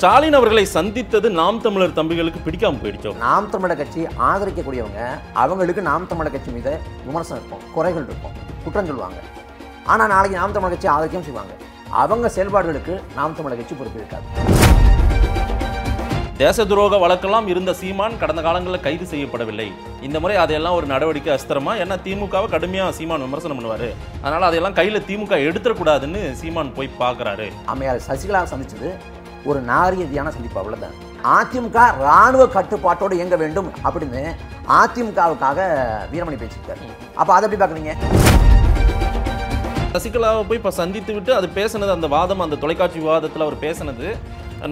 ஸ்டாலின் அவர்களை சந்தித்தது நாம் தமிழர் தம்பிகளுக்கு பிடிக்காம போயிடுச்சோம் நாம் தமிழர் கட்சி ஆதரிக்கக்கூடியவங்க அவங்களுக்கு நாம் தமிழர் கட்சி மீது விமர்சனம் இருக்கும் குறைகள் இருக்கும் குற்றம் சொல்லுவாங்க ஆனால் நாளைக்கு நாம் தமிழர் கட்சி ஆதரிக்கவும் செய்வாங்க அவங்க செயல்பாடுகளுக்கு நாம் தமிழர் கட்சி பொறுப்பு இருக்காது தேச துரோக வழக்கெல்லாம் இருந்த சீமான் கடந்த காலங்களில் கைது செய்யப்படவில்லை இந்த முறை அதையெல்லாம் ஒரு நடவடிக்கை அஸ்திரமா ஏன்னா திமுகவை கடுமையாக சீமான் விமர்சனம் பண்ணுவார் அதனால் அதையெல்லாம் கையில் திமுக எடுத்துடக்கூடாதுன்னு சீமான் போய் பார்க்குறாரு அம்மையார் சசிகலா சந்திச்சது ஒரு நாரிய சந்திப்பு அவ்வளோதான் அதிமுக ராணுவ கட்டுப்பாட்டோடு இயங்க வேண்டும் அப்படின்னு அதிமுகவுக்காக வீரமணி பேசியிருக்காரு அப்போ அதை எப்படி பார்க்குறீங்க சசிகலாவை போய் இப்போ சந்தித்து விட்டு அது பேசினது அந்த வாதம் அந்த தொலைக்காட்சி விவாதத்தில் அவர் பேசினது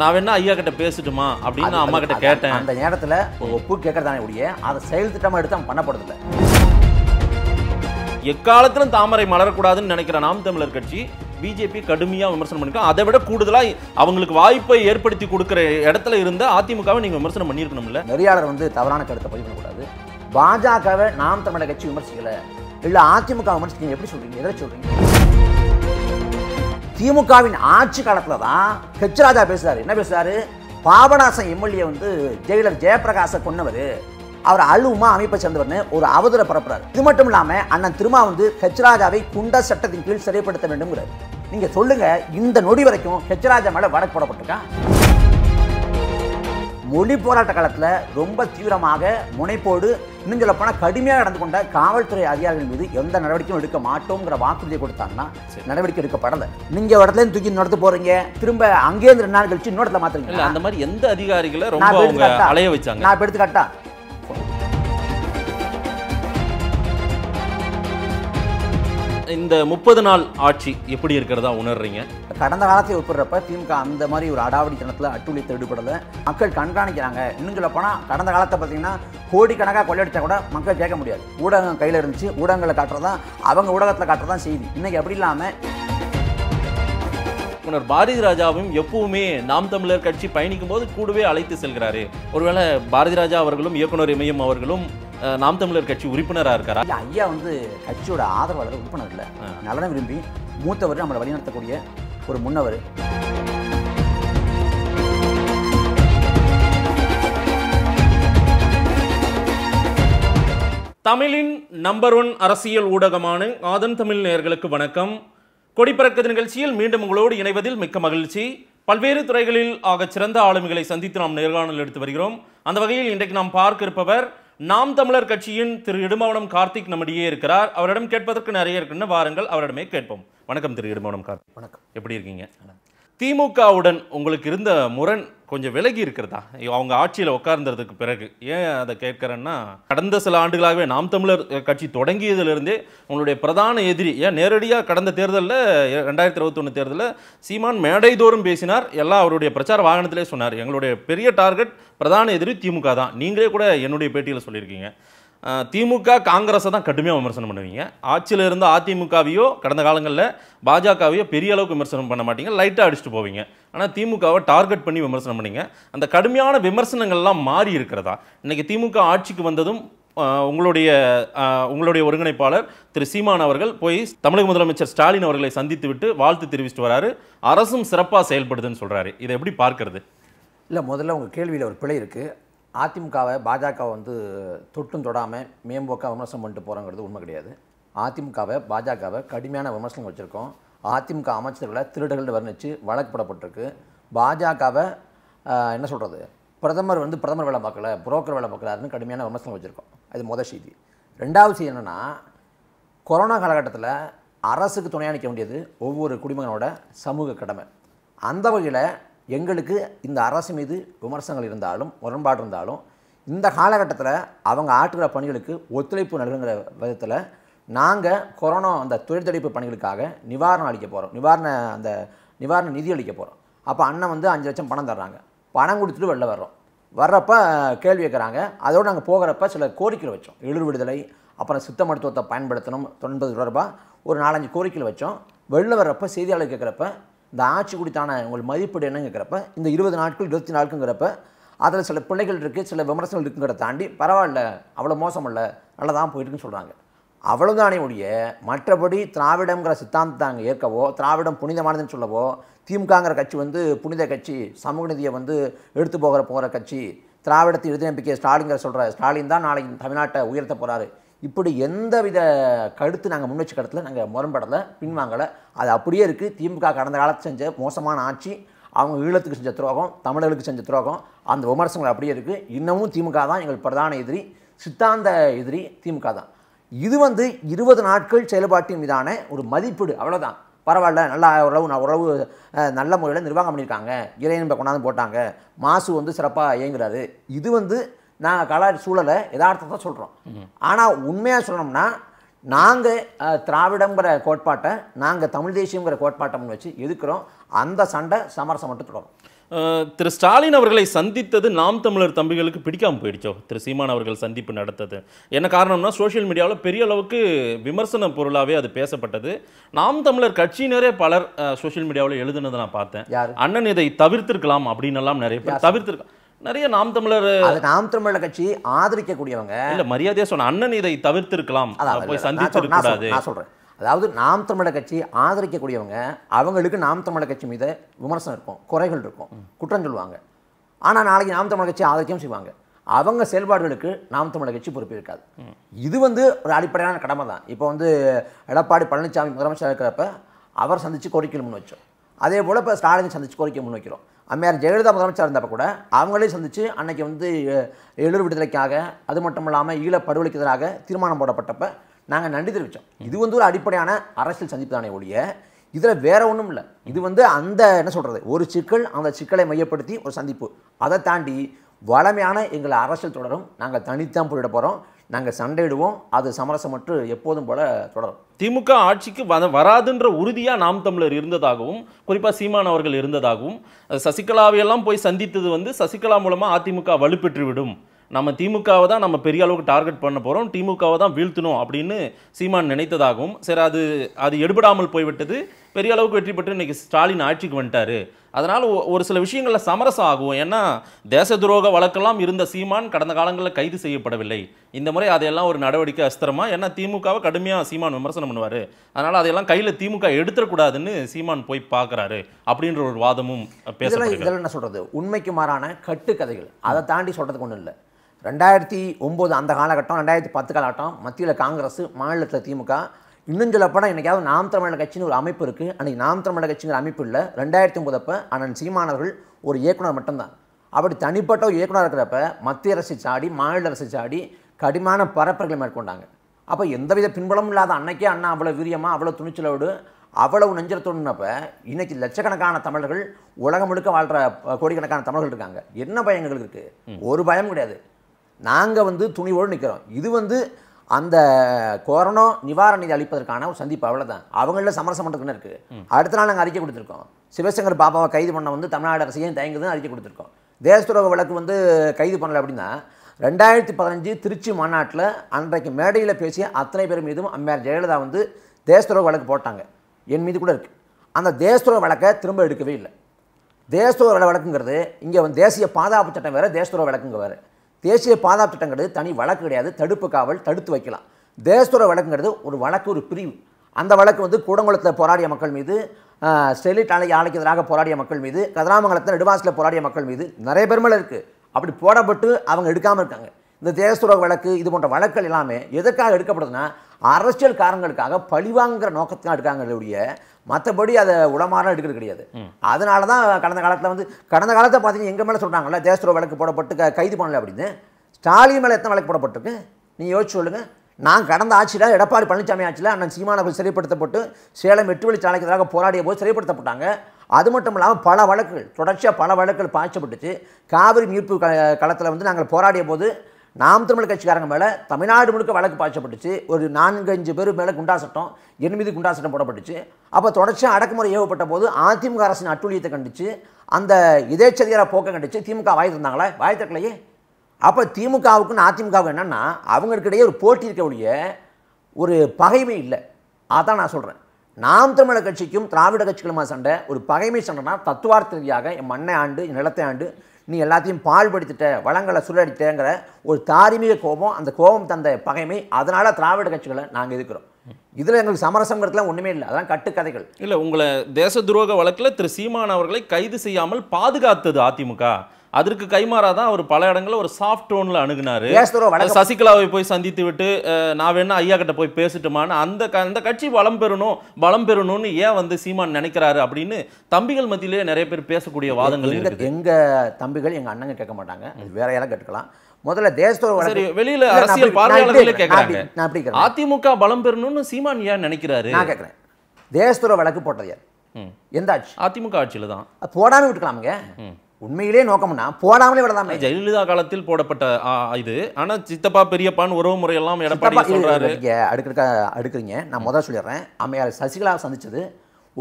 நான் வேணா ஐயா கிட்ட பேசிட்டுமா அப்படின்னு நான் அம்மா கிட்ட கேட்டேன் அந்த நேரத்தில் ஒரு ஒப்பு கேட்கறதானே உடைய அதை செயல் திட்டமாக எடுத்து அவன் பண்ணப்படுறதில்ல எக்காலத்திலும் தாமரை மலரக்கூடாதுன்னு நினைக்கிற நாம் தமிழர் கட்சி பிஜேபி கடுமையாக விமர்சனம் பண்ணிக்கலாம் அதை விட கூடுதலாக அவங்களுக்கு வாய்ப்பை ஏற்படுத்தி கொடுக்குற இடத்துல இருந்த அதிமுகவை நீங்கள் விமர்சனம் பண்ணியிருக்கணும்ல நெறியாளர் வந்து தவறான கருத்தை பதிவு பண்ணக்கூடாது பாஜகவை நாம் தமிழக கட்சி விமர்சிக்கல இல்லை அதிமுக விமர்சிக்க எப்படி சொல்றீங்க எதை சொல்றீங்க திமுகவின் ஆட்சி காலத்தில் தான் ஹெச்ராஜா பேசுகிறார் என்ன பேசுகிறார் பாபநாசம் எம்எல்ஏ வந்து ஜெயிலர் ஜெயபிரகாச கொன்னவர் அவர் அழுவுமா அமைப்பை சேர்ந்தவர்னு ஒரு அவதூற பரப்புறாரு இது மட்டும் இல்லாமல் அண்ணன் திருமா வந்து ஹெச்ராஜாவை குண்டா சட்டத்தின் கீழ் சிறைப்படுத்த வேண்டும்ங்கிறார் நீங்க சொல்லுங்க இந்த நொடி வரைக்கும் ஹெச்ராஜா மேல வழக்கு போடப்பட்டிருக்கான் மொழி போராட்ட காலத்தில் ரொம்ப தீவிரமாக முனைப்போடு இன்னும் சொல்ல போனால் கடுமையாக நடந்து கொண்ட காவல்துறை அதிகாரிகள் மீது எந்த நடவடிக்கையும் எடுக்க மாட்டோங்கிற வாக்குறுதியை கொடுத்தாங்கன்னா நடவடிக்கை எடுக்கப்படலை நீங்கள் இடத்துலேருந்து தூக்கி நடத்த போறீங்க திரும்ப அங்கேயிருந்து ரெண்டு நாள் கழிச்சு இன்னொரு இடத்துல அந்த மாதிரி எந்த அதிகாரிகளை ரொம்ப அலைய வச்சாங்க நான் எடுத்துக்காட்டா இந்த முப்பது நாள் ஆட்சி எப்படி இருக்கிறதா உணர்றீங்க கடந்த காலத்தை ஒப்பிடுறப்ப திமுக அந்த மாதிரி ஒரு அடாவடித்தனத்தில் அட்டுழித்து ஈடுபடலை மக்கள் கண்காணிக்கிறாங்க இன்னும் சொல்ல போனால் கடந்த காலத்தை பார்த்தீங்கன்னா கோடிக்கணக்காக கொள்ளையடிச்சா கூட மக்கள் கேட்க முடியாது ஊடகம் கையில் இருந்துச்சு ஊடகங்களை காட்டுறதான் அவங்க ஊடகத்தில் காட்டுறதான் செய்தி இன்னைக்கு அப்படி இல்லாமல் பாரதி ராஜாவும் எப்பவுமே நாம் தமிழர் கட்சி பயணிக்கும் போது கூடவே அழைத்து செல்கிறாரு ஒருவேளை பாரதி ராஜா அவர்களும் இயக்குனர் இமயம் அவர்களும் நாம் தமிழர் கட்சி உறுப்பினராக இருக்காரா ஐயா வந்து கட்சியோட ஆதரவாளர் உறுப்பினர் இல்லை நலனை விரும்பி மூத்தவர் நம்மளை வழிநடத்தக்கூடிய ஒரு முன்னவர் தமிழின் நம்பர் ஒன் அரசியல் ஊடகமான ஆதன் தமிழ் நேர்களுக்கு வணக்கம் கொடிப்பறக்கது நிகழ்ச்சியில் மீண்டும் உங்களோடு இணைவதில் மிக்க மகிழ்ச்சி பல்வேறு துறைகளில் ஆக சிறந்த ஆளுமைகளை சந்தித்து நாம் நேர்காணல் எடுத்து வருகிறோம் அந்த வகையில் இன்றைக்கு நாம் பார்க்க இருப்பவர் நாம் தமிழர் கட்சியின் திரு இடுமவனம் கார்த்திக் நம்மிடையே இருக்கிறார் அவரிடம் கேட்பதற்கு நிறைய இருக்குன்னு வாருங்கள் அவரிடமே கேட்போம் வணக்கம் திரு இடுமவனம் கார்த்திக் வணக்கம் எப்படி இருக்கீங்க திமுகவுடன் உங்களுக்கு இருந்த முரண் கொஞ்சம் விலகி இருக்கிறதா அவங்க ஆட்சியில் உட்கார்ந்ததுக்கு பிறகு ஏன் அதை கேட்குறேன்னா கடந்த சில ஆண்டுகளாகவே நாம் தமிழர் கட்சி தொடங்கியதிலிருந்தே உங்களுடைய பிரதான எதிரி ஏன் நேரடியாக கடந்த தேர்தலில் ரெண்டாயிரத்தி இருபத்தொன்று தேர்தலில் சீமான் மேடைதோறும் பேசினார் எல்லாம் அவருடைய பிரச்சார வாகனத்திலே சொன்னார் எங்களுடைய பெரிய டார்கெட் பிரதான எதிரி திமுக தான் நீங்களே கூட என்னுடைய பேட்டியில் சொல்லியிருக்கீங்க திமுக காங்கிரஸை தான் கடுமையாக விமர்சனம் பண்ணுவீங்க ஆட்சியில் இருந்த அதிமுகவையோ கடந்த காலங்களில் பாஜகவையோ பெரிய அளவுக்கு விமர்சனம் பண்ண மாட்டீங்க லைட்டாக அடிச்சுட்டு போவீங்க ஆனால் திமுகவை டார்கெட் பண்ணி விமர்சனம் பண்ணீங்க அந்த கடுமையான விமர்சனங்கள்லாம் மாறி இருக்கிறதா இன்றைக்கி திமுக ஆட்சிக்கு வந்ததும் உங்களுடைய உங்களுடைய ஒருங்கிணைப்பாளர் திரு சீமான் அவர்கள் போய் தமிழக முதலமைச்சர் ஸ்டாலின் அவர்களை சந்தித்து விட்டு வாழ்த்து தெரிவிச்சுட்டு வராரு அரசும் சிறப்பாக செயல்படுதுன்னு சொல்கிறாரு இதை எப்படி பார்க்கறது இல்லை முதல்ல உங்கள் கேள்வியில் ஒரு பிழை இருக்குது அதிமுகவை பாஜகவை வந்து தொட்டும் தொடாமல் மேம்போக்காக விமர்சனம் பண்ணிட்டு போகிறோங்கிறது உண்மை கிடையாது அதிமுகவை பாஜகவை கடுமையான விமர்சனம் வச்சுருக்கோம் அதிமுக அமைச்சர்களை திருடர்கள் வர்ணித்து வழக்கு போடப்பட்டிருக்கு பாஜகவை என்ன சொல்கிறது பிரதமர் வந்து பிரதமர் வேலை பார்க்கல புரோக்கர் வேலை பார்க்கலாருன்னு கடுமையான விமர்சனம் வச்சுருக்கோம் அது முதல் செய்தி ரெண்டாவது செய்தி என்னென்னா கொரோனா காலகட்டத்தில் அரசுக்கு துணையாணிக்க வேண்டியது ஒவ்வொரு குடிமகனோட சமூக கடமை அந்த வகையில் எங்களுக்கு இந்த அரசு மீது விமர்சனங்கள் இருந்தாலும் முரண்பாடு இருந்தாலும் இந்த காலகட்டத்தில் அவங்க ஆற்றுகிற பணிகளுக்கு ஒத்துழைப்பு நல்குங்கிற விதத்தில் நாங்கள் கொரோனா அந்த தொழிற்தடுப்பு பணிகளுக்காக நிவாரணம் அளிக்க போகிறோம் நிவாரண அந்த நிவாரண நிதி அளிக்க போகிறோம் அப்போ அண்ணன் வந்து அஞ்சு லட்சம் பணம் தர்றாங்க பணம் கொடுத்துட்டு வெளில வர்றோம் வர்றப்ப கேள்வி கேட்குறாங்க அதோடு நாங்கள் போகிறப்ப சில கோரிக்கைகள் வச்சோம் எழுர் விடுதலை அப்புறம் சித்த மருத்துவத்தை பயன்படுத்தணும் தொண்பது தொடர்பாக ஒரு நாலஞ்சு கோரிக்கைகள் வச்சோம் வெளில வர்றப்ப செய்தியாளர் கேட்குறப்ப இந்த ஆட்சி குடித்தான உங்கள் மதிப்பீடு என்னங்கிறப்ப இந்த இருபது நாட்கள் இருபத்தி நாட்களுங்கிறப்ப அதில் சில பிள்ளைகள் இருக்குது சில விமர்சனங்கள் இருக்குங்கிறத தாண்டி பரவாயில்ல அவ்வளோ மோசம் இல்லை நல்லா தான் போயிட்டுருக்குன்னு சொல்கிறாங்க அவ்வளோதானே உடைய மற்றபடி திராவிடங்கிற சித்தாந்தத்தை நாங்கள் ஏற்கவோ திராவிடம் புனிதமானதுன்னு சொல்லவோ திமுகங்கிற கட்சி வந்து புனித கட்சி சமூக நிதியை வந்து எடுத்து போகிற போகிற கட்சி திராவிடத்தை இறுதி நம்பிக்கை ஸ்டாலின்கிற சொல்கிற ஸ்டாலின் தான் நாளைக்கு தமிழ்நாட்டை உயர்த்த போகிறாரு இப்படி எந்த வித கருத்து நாங்கள் முன்னெச்சு கடத்தில் நாங்கள் முரண்படலை பின்வாங்கலை அது அப்படியே இருக்குது திமுக கடந்த காலத்து செஞ்ச மோசமான ஆட்சி அவங்க ஈழத்துக்கு செஞ்ச துரோகம் தமிழர்களுக்கு செஞ்ச துரோகம் அந்த விமர்சனங்கள் அப்படியே இருக்குது இன்னமும் திமுக தான் எங்கள் பிரதான எதிரி சித்தாந்த எதிரி திமுக தான் இது வந்து இருபது நாட்கள் செயல்பாட்டின் மீதான ஒரு மதிப்பீடு அவ்வளோதான் பரவாயில்ல நல்லா உறவு உறவு நல்ல முறையில் நிர்வாகம் பண்ணியிருக்காங்க இறையன்பை கொண்டாந்து போட்டாங்க மாசு வந்து சிறப்பாக இயங்குறாரு இது வந்து நாங்கள் கலா சூழலை யதார்த்தத்தை சொல்கிறோம் ஆனால் உண்மையாக சொல்லணும்னா நாங்கள் திராவிடங்கிற கோட்பாட்டை நாங்கள் தமிழ் தேசியங்கிற கோட்பாட்டை முன் வச்சு எதுக்கிறோம் அந்த சண்டை சமரசம் மட்டும் தொடரும் திரு ஸ்டாலின் அவர்களை சந்தித்தது நாம் தமிழர் தம்பிகளுக்கு பிடிக்காமல் போயிடுச்சோ திரு சீமான் அவர்கள் சந்திப்பு நடத்தது என்ன காரணம்னா சோஷியல் மீடியாவில் பெரிய அளவுக்கு விமர்சன பொருளாகவே அது பேசப்பட்டது நாம் தமிழர் கட்சியினரே பலர் சோஷியல் மீடியாவில் எழுதுனதை நான் பார்த்தேன் அண்ணன் இதை தவிர்த்திருக்கலாம் அப்படின்னு எல்லாம் நிறைய பேர் தவிர்த்திருக்கலாம் நிறைய நாம் தமிழர் நாம் தமிழர் கட்சி ஆதரிக்கக்கூடியவங்க இல்ல மரியாதையா சொன்ன அண்ணன் இதை தவிர்த்திருக்கலாம் போய் சந்திச்சிருக்கூடாது நான் சொல்றேன் அதாவது நாம் தமிழர் கட்சி ஆதரிக்கக்கூடியவங்க அவங்களுக்கு நாம் தமிழர் கட்சி மீது விமர்சனம் இருக்கும் குறைகள் இருக்கும் குற்றம் சொல்லுவாங்க ஆனா நாளைக்கு நாம் தமிழர் கட்சி ஆதரிக்கவும் செய்வாங்க அவங்க செயல்பாடுகளுக்கு நாம் தமிழர் கட்சி பொறுப்பு இருக்காது இது வந்து ஒரு அடிப்படையான கடமை தான் இப்போ வந்து எடப்பாடி பழனிசாமி முதலமைச்சர் இருக்கிறப்ப அவர் சந்திச்சு கோரிக்கை முன் வச்சோம் அதே போல இப்போ ஸ்டாலின் சந்திச்சு கோரிக்கை முன் வைக்கிறோம் அம்மையார் ஜெயலலிதா முதலமைச்சர் இருந்தப்போ கூட அவங்களே சந்தித்து அன்னைக்கு வந்து எழுர் விடுதலைக்காக அது மட்டும் இல்லாமல் ஈழ படுகொலைக்கு எதிராக தீர்மானம் போடப்பட்டப்ப நாங்கள் நன்றி தெரிவித்தோம் இது வந்து ஒரு அடிப்படையான அரசியல் சந்திப்பு தானே ஒழிய இதில் வேற ஒன்றும் இல்லை இது வந்து அந்த என்ன சொல்கிறது ஒரு சிக்கல் அந்த சிக்கலை மையப்படுத்தி ஒரு சந்திப்பு அதை தாண்டி வளமையான எங்கள் அரசியல் தொடரும் நாங்கள் தனித்தான் போயிட போகிறோம் நாங்கள் சண்டையிடுவோம் அது சமரசம் மட்டும் எப்போதும் போல தொடரும் திமுக ஆட்சிக்கு வ வராதுன்ற உறுதியாக நாம் தமிழர் இருந்ததாகவும் குறிப்பாக சீமான் அவர்கள் இருந்ததாகவும் சசிகலாவையெல்லாம் போய் சந்தித்தது வந்து சசிகலா மூலமாக அதிமுக வலுப்பெற்று விடும் நம்ம திமுகவை தான் நம்ம பெரிய அளவுக்கு டார்கெட் பண்ண போகிறோம் திமுகவை தான் வீழ்த்தணும் அப்படின்னு சீமான் நினைத்ததாகவும் சரி அது அது எடுபடாமல் போய்விட்டது பெரிய அளவுக்கு வெற்றி பெற்று இன்றைக்கி ஸ்டாலின் ஆட்சிக்கு வந்துட்டார் அதனால் ஒரு சில விஷயங்களில் சமரசம் ஆகும் ஏன்னா தேச துரோக வழக்கெல்லாம் இருந்த சீமான் கடந்த காலங்களில் கைது செய்யப்படவில்லை இந்த முறை அதையெல்லாம் ஒரு நடவடிக்கை அஸ்திரமாக ஏன்னா திமுகவை கடுமையாக சீமான் விமர்சனம் பண்ணுவார் அதனால் அதையெல்லாம் கையில் திமுக எடுத்துடக்கூடாதுன்னு சீமான் போய் பார்க்குறாரு அப்படின்ற ஒரு வாதமும் பேசலாம் இதெல்லாம் என்ன சொல்கிறது உண்மைக்கு மாறான கட்டுக்கதைகள் அதை தாண்டி சொல்கிறதுக்கு ஒன்றும் இல்லை ரெண்டாயிரத்தி ஒம்பது அந்த காலகட்டம் ரெண்டாயிரத்தி பத்து காலகட்டம் மத்தியில் காங்கிரஸ் மாநிலத்தில் திமுக இன்னும் சொல்லப்போனால் படம் என்னைக்காவது நாம் தமிழக கட்சின்னு ஒரு அமைப்பு இருக்குது அன்றைக்கி நாம் தமிழக கட்சிங்கிற அமைப்பு இல்லை ரெண்டாயிரத்தி ஒம்பது அண்ணன் சீமானவர்கள் ஒரு இயக்குனர் மட்டும்தான் அப்படி தனிப்பட்ட ஒரு இயக்குனர் இருக்கிறப்ப மத்திய அரசு சாடி மாநில அரசு சாடி கடுமையான பரப்புகளை மேற்கொண்டாங்க அப்போ எந்தவித பின்புலமும் இல்லாத அன்னைக்கே அண்ணா அவ்வளோ வீரியமாக அவ்வளோ துணிச்சலோடு அவ்வளவு நெஞ்சத்தோடுனப்ப இன்னைக்கு லட்சக்கணக்கான தமிழர்கள் உலகம் முழுக்க வாழ்கிற கோடிக்கணக்கான தமிழர்கள் இருக்காங்க என்ன பயங்கள் இருக்குது ஒரு பயம் கிடையாது நாங்கள் வந்து துணிவோடு நிற்கிறோம் இது வந்து அந்த கொரோனா நிவாரண நிதி அளிப்பதற்கான ஒரு சந்திப்பு அவ்வளோதான் அவங்கள சமரசம் பண்ணுறதுக்குன்னு இருக்குது அடுத்த நாள் நாங்கள் அறிக்கை கொடுத்துருக்கோம் சிவசங்கர் பாபாவை கைது பண்ண வந்து தமிழ்நாடு அரசையும் தயங்குதுன்னு அறிக்கை கொடுத்துருக்கோம் தேசத்துறவு வழக்கு வந்து கைது பண்ணலை அப்படின்னா ரெண்டாயிரத்தி பதினஞ்சு திருச்சி மாநாட்டில் அன்றைக்கு மேடையில் பேசிய அத்தனை பேர் மீதும் அம்மையார் ஜெயலலிதா வந்து தேசத்துறவு வழக்கு போட்டாங்க என் மீது கூட இருக்குது அந்த தேசத்துறவு வழக்கை திரும்ப எடுக்கவே இல்லை தேசத்துறவு வழக்குங்கிறது இங்கே வந்து தேசிய பாதுகாப்பு சட்டம் வேறு தேசத்துறவு வழக்குங்க வேறு தேசிய பாதுகாப்பு திட்டங்கிறது தனி வழக்கு கிடையாது தடுப்பு காவல் தடுத்து வைக்கலாம் தேசத்துறை வழக்குங்கிறது ஒரு வழக்கு ஒரு பிரிவு அந்த வழக்கு வந்து கூடங்குளத்தில் போராடிய மக்கள் மீது ஸ்டெர்லைட் ஆலை ஆலைக்கு எதிராக போராடிய மக்கள் மீது கதராமங்கலத்தில் நெடுவாசில் போராடிய மக்கள் மீது நிறைய பெருமையில் இருக்குது அப்படி போடப்பட்டு அவங்க எடுக்காமல் இருக்காங்க இந்த தேசத்துறவு வழக்கு இது போன்ற வழக்குகள் எல்லாமே எதற்காக எடுக்கப்படுதுன்னா அரசியல் காரணங்களுக்காக பழிவாங்கிற நோக்கத்துக்காக எடுக்காங்க மற்றபடி அதை உடமாற எடுக்கிறது கிடையாது அதனால தான் கடந்த காலத்தில் வந்து கடந்த காலத்தை பார்த்தீங்கன்னா எங்கள் மேலே சொல்கிறாங்கல்ல தேசத்துறை வழக்கு போடப்பட்டு கைது பண்ணல அப்படின்னு ஸ்டாலின் மேலே எத்தனை வழக்கு போடப்பட்டிருக்கு நீ யோசிச்சு சொல்லுங்கள் நான் கடந்த ஆட்சியில் எடப்பாடி பழனிசாமி ஆட்சியில் அண்ணன் சீமானவர்கள் சிறைப்படுத்தப்பட்டு சேலம் எட்டு வழி சாலைக்கு எதிராக போராடிய போது சிறைப்படுத்தப்பட்டாங்க அது மட்டும் இல்லாமல் பல வழக்குகள் தொடர்ச்சியாக பல வழக்குகள் பாய்ச்சப்பட்டுச்சு காவிரி மீட்பு களத்தில் வந்து நாங்கள் போராடிய போது நாம் தமிழ் கட்சிக்காரங்க மேலே தமிழ்நாடு முழுக்க வழக்கு பாய்ச்சப்பட்டுச்சு ஒரு நான்கு அஞ்சு பேர் மேலே குண்டா சட்டம் எண்மீது குண்டா சட்டம் போடப்பட்டுச்சு அப்போ தொடர்ச்சியாக அடக்குமுறை ஏவப்பட்ட போது அதிமுக அரசின் அட்டுழியத்தை கண்டித்து அந்த இதேச்சதிகார போக்கை கண்டிச்சு திமுக வாய் தந்தாங்களா வாய் அப்போ திமுகவுக்குன்னு அதிமுகவுக்கு என்னென்னா அவங்களுக்கிடையே ஒரு போட்டி இருக்கக்கூடிய ஒரு பகைமை இல்லை அதான் நான் சொல்கிறேன் நாம் தமிழர் கட்சிக்கும் திராவிட கட்சிகளுமா சண்டை ஒரு பகைமை சண்டைனா தத்துவார்த்த ரீதியாக என் மண்ணை ஆண்டு என் நிலத்தை ஆண்டு நீ எல்லாத்தையும் பாழ்படுத்திட்ட வளங்களை சுழடித்தேங்கிற ஒரு தார்மீக கோபம் அந்த கோபம் தந்த பகைமை அதனால் திராவிட கட்சிகளை நாங்கள் எதிர்க்கிறோம் இதில் எங்களுக்கு சமரசங்கிறதுலாம் ஒன்றுமே இல்லை அதெல்லாம் கட்டுக்கதைகள் இல்லை உங்களை தேச துரோக வழக்கில் திரு சீமான் அவர்களை கைது செய்யாமல் பாதுகாத்தது அதிமுக அதற்கு கைமாறா தான் அவர் பல இடங்களில் ஒரு சாஃப்ட் டோன்ல அணுகினாரு சசிகலாவை போய் சந்தித்து விட்டு நான் வேணா ஐயா கிட்ட போய் பேசட்டுமான்னு அந்த அந்த கட்சி வளம் பெறணும் பலம் பெறணும்னு ஏன் வந்து சீமான் நினைக்கிறாரு அப்படின்னு தம்பிகள் மத்தியிலே நிறைய பேர் பேசக்கூடிய வாதங்கள் எங்க தம்பிகள் எங்க அண்ணங்க கேட்க மாட்டாங்க வேற யாரும் கேட்டுக்கலாம் முதல்ல தேசத்தோட வெளியில அரசியல் பார்வையாளர்களே கேட்கறாங்க அதிமுக பலம் பெறணும்னு சீமான் ஏன் நினைக்கிறாரு நான் கேட்கறேன் தேசத்தோட வழக்கு போட்டது எந்த ஆட்சி அதிமுக ஆட்சியில தான் போடாம விட்டுக்கலாமுங்க உண்மையிலே நோக்கம்னா போடாமலே விடாம ஜெயலலிதா காலத்தில் போடப்பட்ட இது ஆனா சித்தப்பா பெரியப்பான்னு உறவு முறையெல்லாம் எடப்பாடி சொல்றாரு அடுக்கடுக்க அடுக்குறீங்க நான் முதல் சொல்லிடுறேன் அம்மையார் சசிகலா சந்திச்சது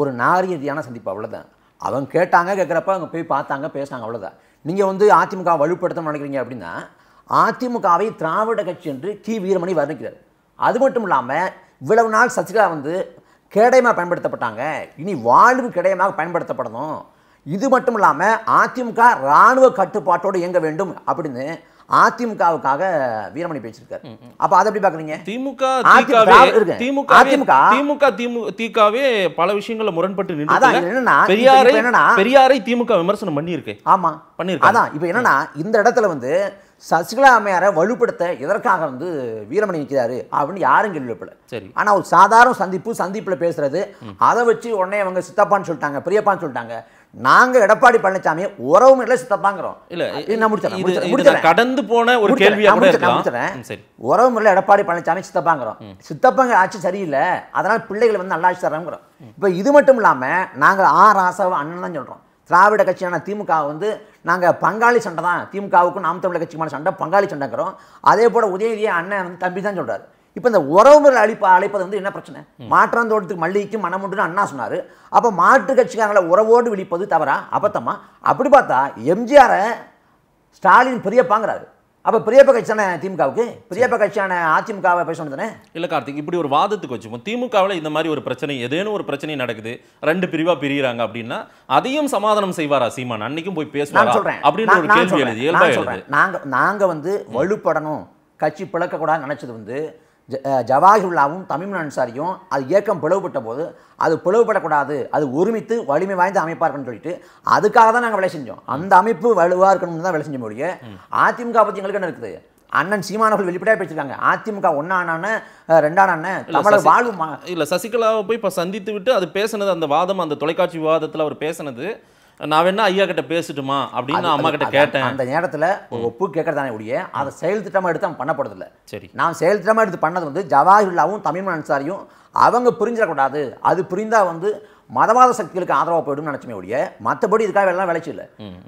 ஒரு நாகரீதியான சந்திப்பு அவ்வளோதான் அவங்க கேட்டாங்க கேட்குறப்ப அவங்க போய் பார்த்தாங்க பேசினாங்க அவ்வளோதான் நீங்கள் வந்து அதிமுக வலுப்படுத்த நினைக்கிறீங்க அப்படின்னா அதிமுகவை திராவிட கட்சி என்று டி வீரமணி வர்ணிக்கிறார் அது மட்டும் இல்லாமல் இவ்வளவு நாள் சசிகலா வந்து கேடயமாக பயன்படுத்தப்பட்டாங்க இனி வாழ்வு கேடயமாக பயன்படுத்தப்படணும் இது மட்டும் இல்லாமல் அதிமுக இராணுவ கட்டுப்பாட்டோடு இயங்க வேண்டும் அப்படின்னு அதிமுகவுக்காக வீரமணி பேசியிருக்காரு அப்ப அதை எப்படி பாக்குறீங்க திமுக திமுக திமுக திமுகவே பல விஷயங்கள முரண்பட்டு என்னன்னா பெரியாரை என்னன்னா பெரியாரை திமுக விமர்சனம் பண்ணியிருக்கு ஆமா பண்ணிருக்கு அதான் இப்ப என்னன்னா இந்த இடத்துல வந்து சசிகலா அம்மையாரை வலுப்படுத்த இதற்காக வந்து வீரமணி நிற்கிறாரு அப்படின்னு யாரும் கேள்வி சரி ஆனா ஒரு சாதாரண சந்திப்பு சந்திப்புல பேசுறது அதை வச்சு உடனே அவங்க சித்தப்பான்னு சொல்லிட்டாங்க பிரியப்பான்னு சொல்லிட்டாங்க நாங்கள் எடப்பாடி பழனிசாமியை உறவும் இல்லை சித்தப்பாங்கிறோம் இல்லை முடிச்சிடறேன் கடந்து போன ஒரு கேள்வி முடிச்சிடறேன் உறவும் இல்லை எடப்பாடி பழனிசாமி சித்தப்பாங்கிறோம் சித்தப்பாங்க ஆட்சி சரியில்லை அதனால் பிள்ளைகளை வந்து நல்லா ஆட்சி தரங்கிறோம் இப்போ இது மட்டும் இல்லாமல் நாங்கள் ஆ ராசாவை அண்ணன் தான் சொல்கிறோம் திராவிட கட்சியான திமுக வந்து நாங்கள் பங்காளி சண்டை தான் திமுகவுக்கும் நாம் தமிழக கட்சிக்குமான சண்டை பங்காளி சண்டைங்கிறோம் அதே போல் உதயநிதியை அண்ணன் வந்து தம்பி தான் சொல்கிறார் இப்போ இந்த உறவுகள் அழிப்ப அழைப்பது வந்து என்ன பிரச்சனை மாற்றாந்தோட்டத்துக்கு மல்லிகைக்கும் மனம் ஒன்றுன்னு அண்ணா சொன்னார் அப்போ மாற்று கட்சிக்காரங்களை உறவோடு விழிப்பது தவறா அபத்தமா அப்படி பார்த்தா எம்ஜிஆரை ஸ்டாலின் பெரியப்பாங்கிறாரு அப்போ பிரியப்ப கட்சியான திமுகவுக்கு பிரியப்ப கட்சியான அதிமுகவை பேச தானே இல்லை கார்த்திக் இப்படி ஒரு வாதத்துக்கு வச்சுப்போம் திமுகவில் இந்த மாதிரி ஒரு பிரச்சனை ஏதேனும் ஒரு பிரச்சனை நடக்குது ரெண்டு பிரிவாக பிரிகிறாங்க அப்படின்னா அதையும் சமாதானம் செய்வாரா சீமான் அன்னைக்கும் போய் பேசுவாரா சொல்கிறேன் அப்படின்னு ஒரு கேள்வி எழுது நாங்கள் நாங்கள் வந்து வலுப்படணும் கட்சி கூடாது நினச்சது வந்து ஜவாஹிருல்லாவும் தமிழ் அன்சாரியும் அது இயக்கம் பிளவுபட்ட போது அது பிளவுபடக்கூடாது அது ஒருமித்து வலிமை வாய்ந்த அமைப்பாக இருக்குன்னு சொல்லிட்டு அதுக்காக தான் நாங்கள் வேலை செஞ்சோம் அந்த அமைப்பு வலுவாக இருக்கணும்னு தான் வேலை செஞ்ச முடியும் அதிமுக பற்றி எங்களுக்கு என்ன இருக்குது அண்ணன் சீமானவர்கள் வெளிப்படையாக பேசியிருக்காங்க அதிமுக ஒன்னான ரெண்டான தமிழர் வாழ்வு இல்லை சசிகலாவை போய் இப்போ சந்தித்து விட்டு அது பேசினது அந்த வாதம் அந்த தொலைக்காட்சி விவாதத்தில் அவர் பேசினது நான் வேணா ஐயா கிட்ட பேசட்டுமா அப்படின்னு நான் அம்மா கிட்ட கேட்டேன் அந்த நேரத்தில் ஒரு ஒப்பு கேட்கறதானே உடைய அதை செயல் திட்டமாக எடுத்து அவன் பண்ணப்படுறதில்ல சரி நான் செயல் திட்டமாக எடுத்து பண்ணது வந்து ஜவாஹிர்லாவும் தமிழ் அன்சாரியும் அவங்க புரிஞ்சிடக்கூடாது அது புரிந்தால் வந்து மதவாத சக்திகளுக்கு ஆதரவாக போயிடும் நினச்சுமே ஒழிய மற்றபடி இதுக்காக எல்லாம் விளைச்சி இல்லை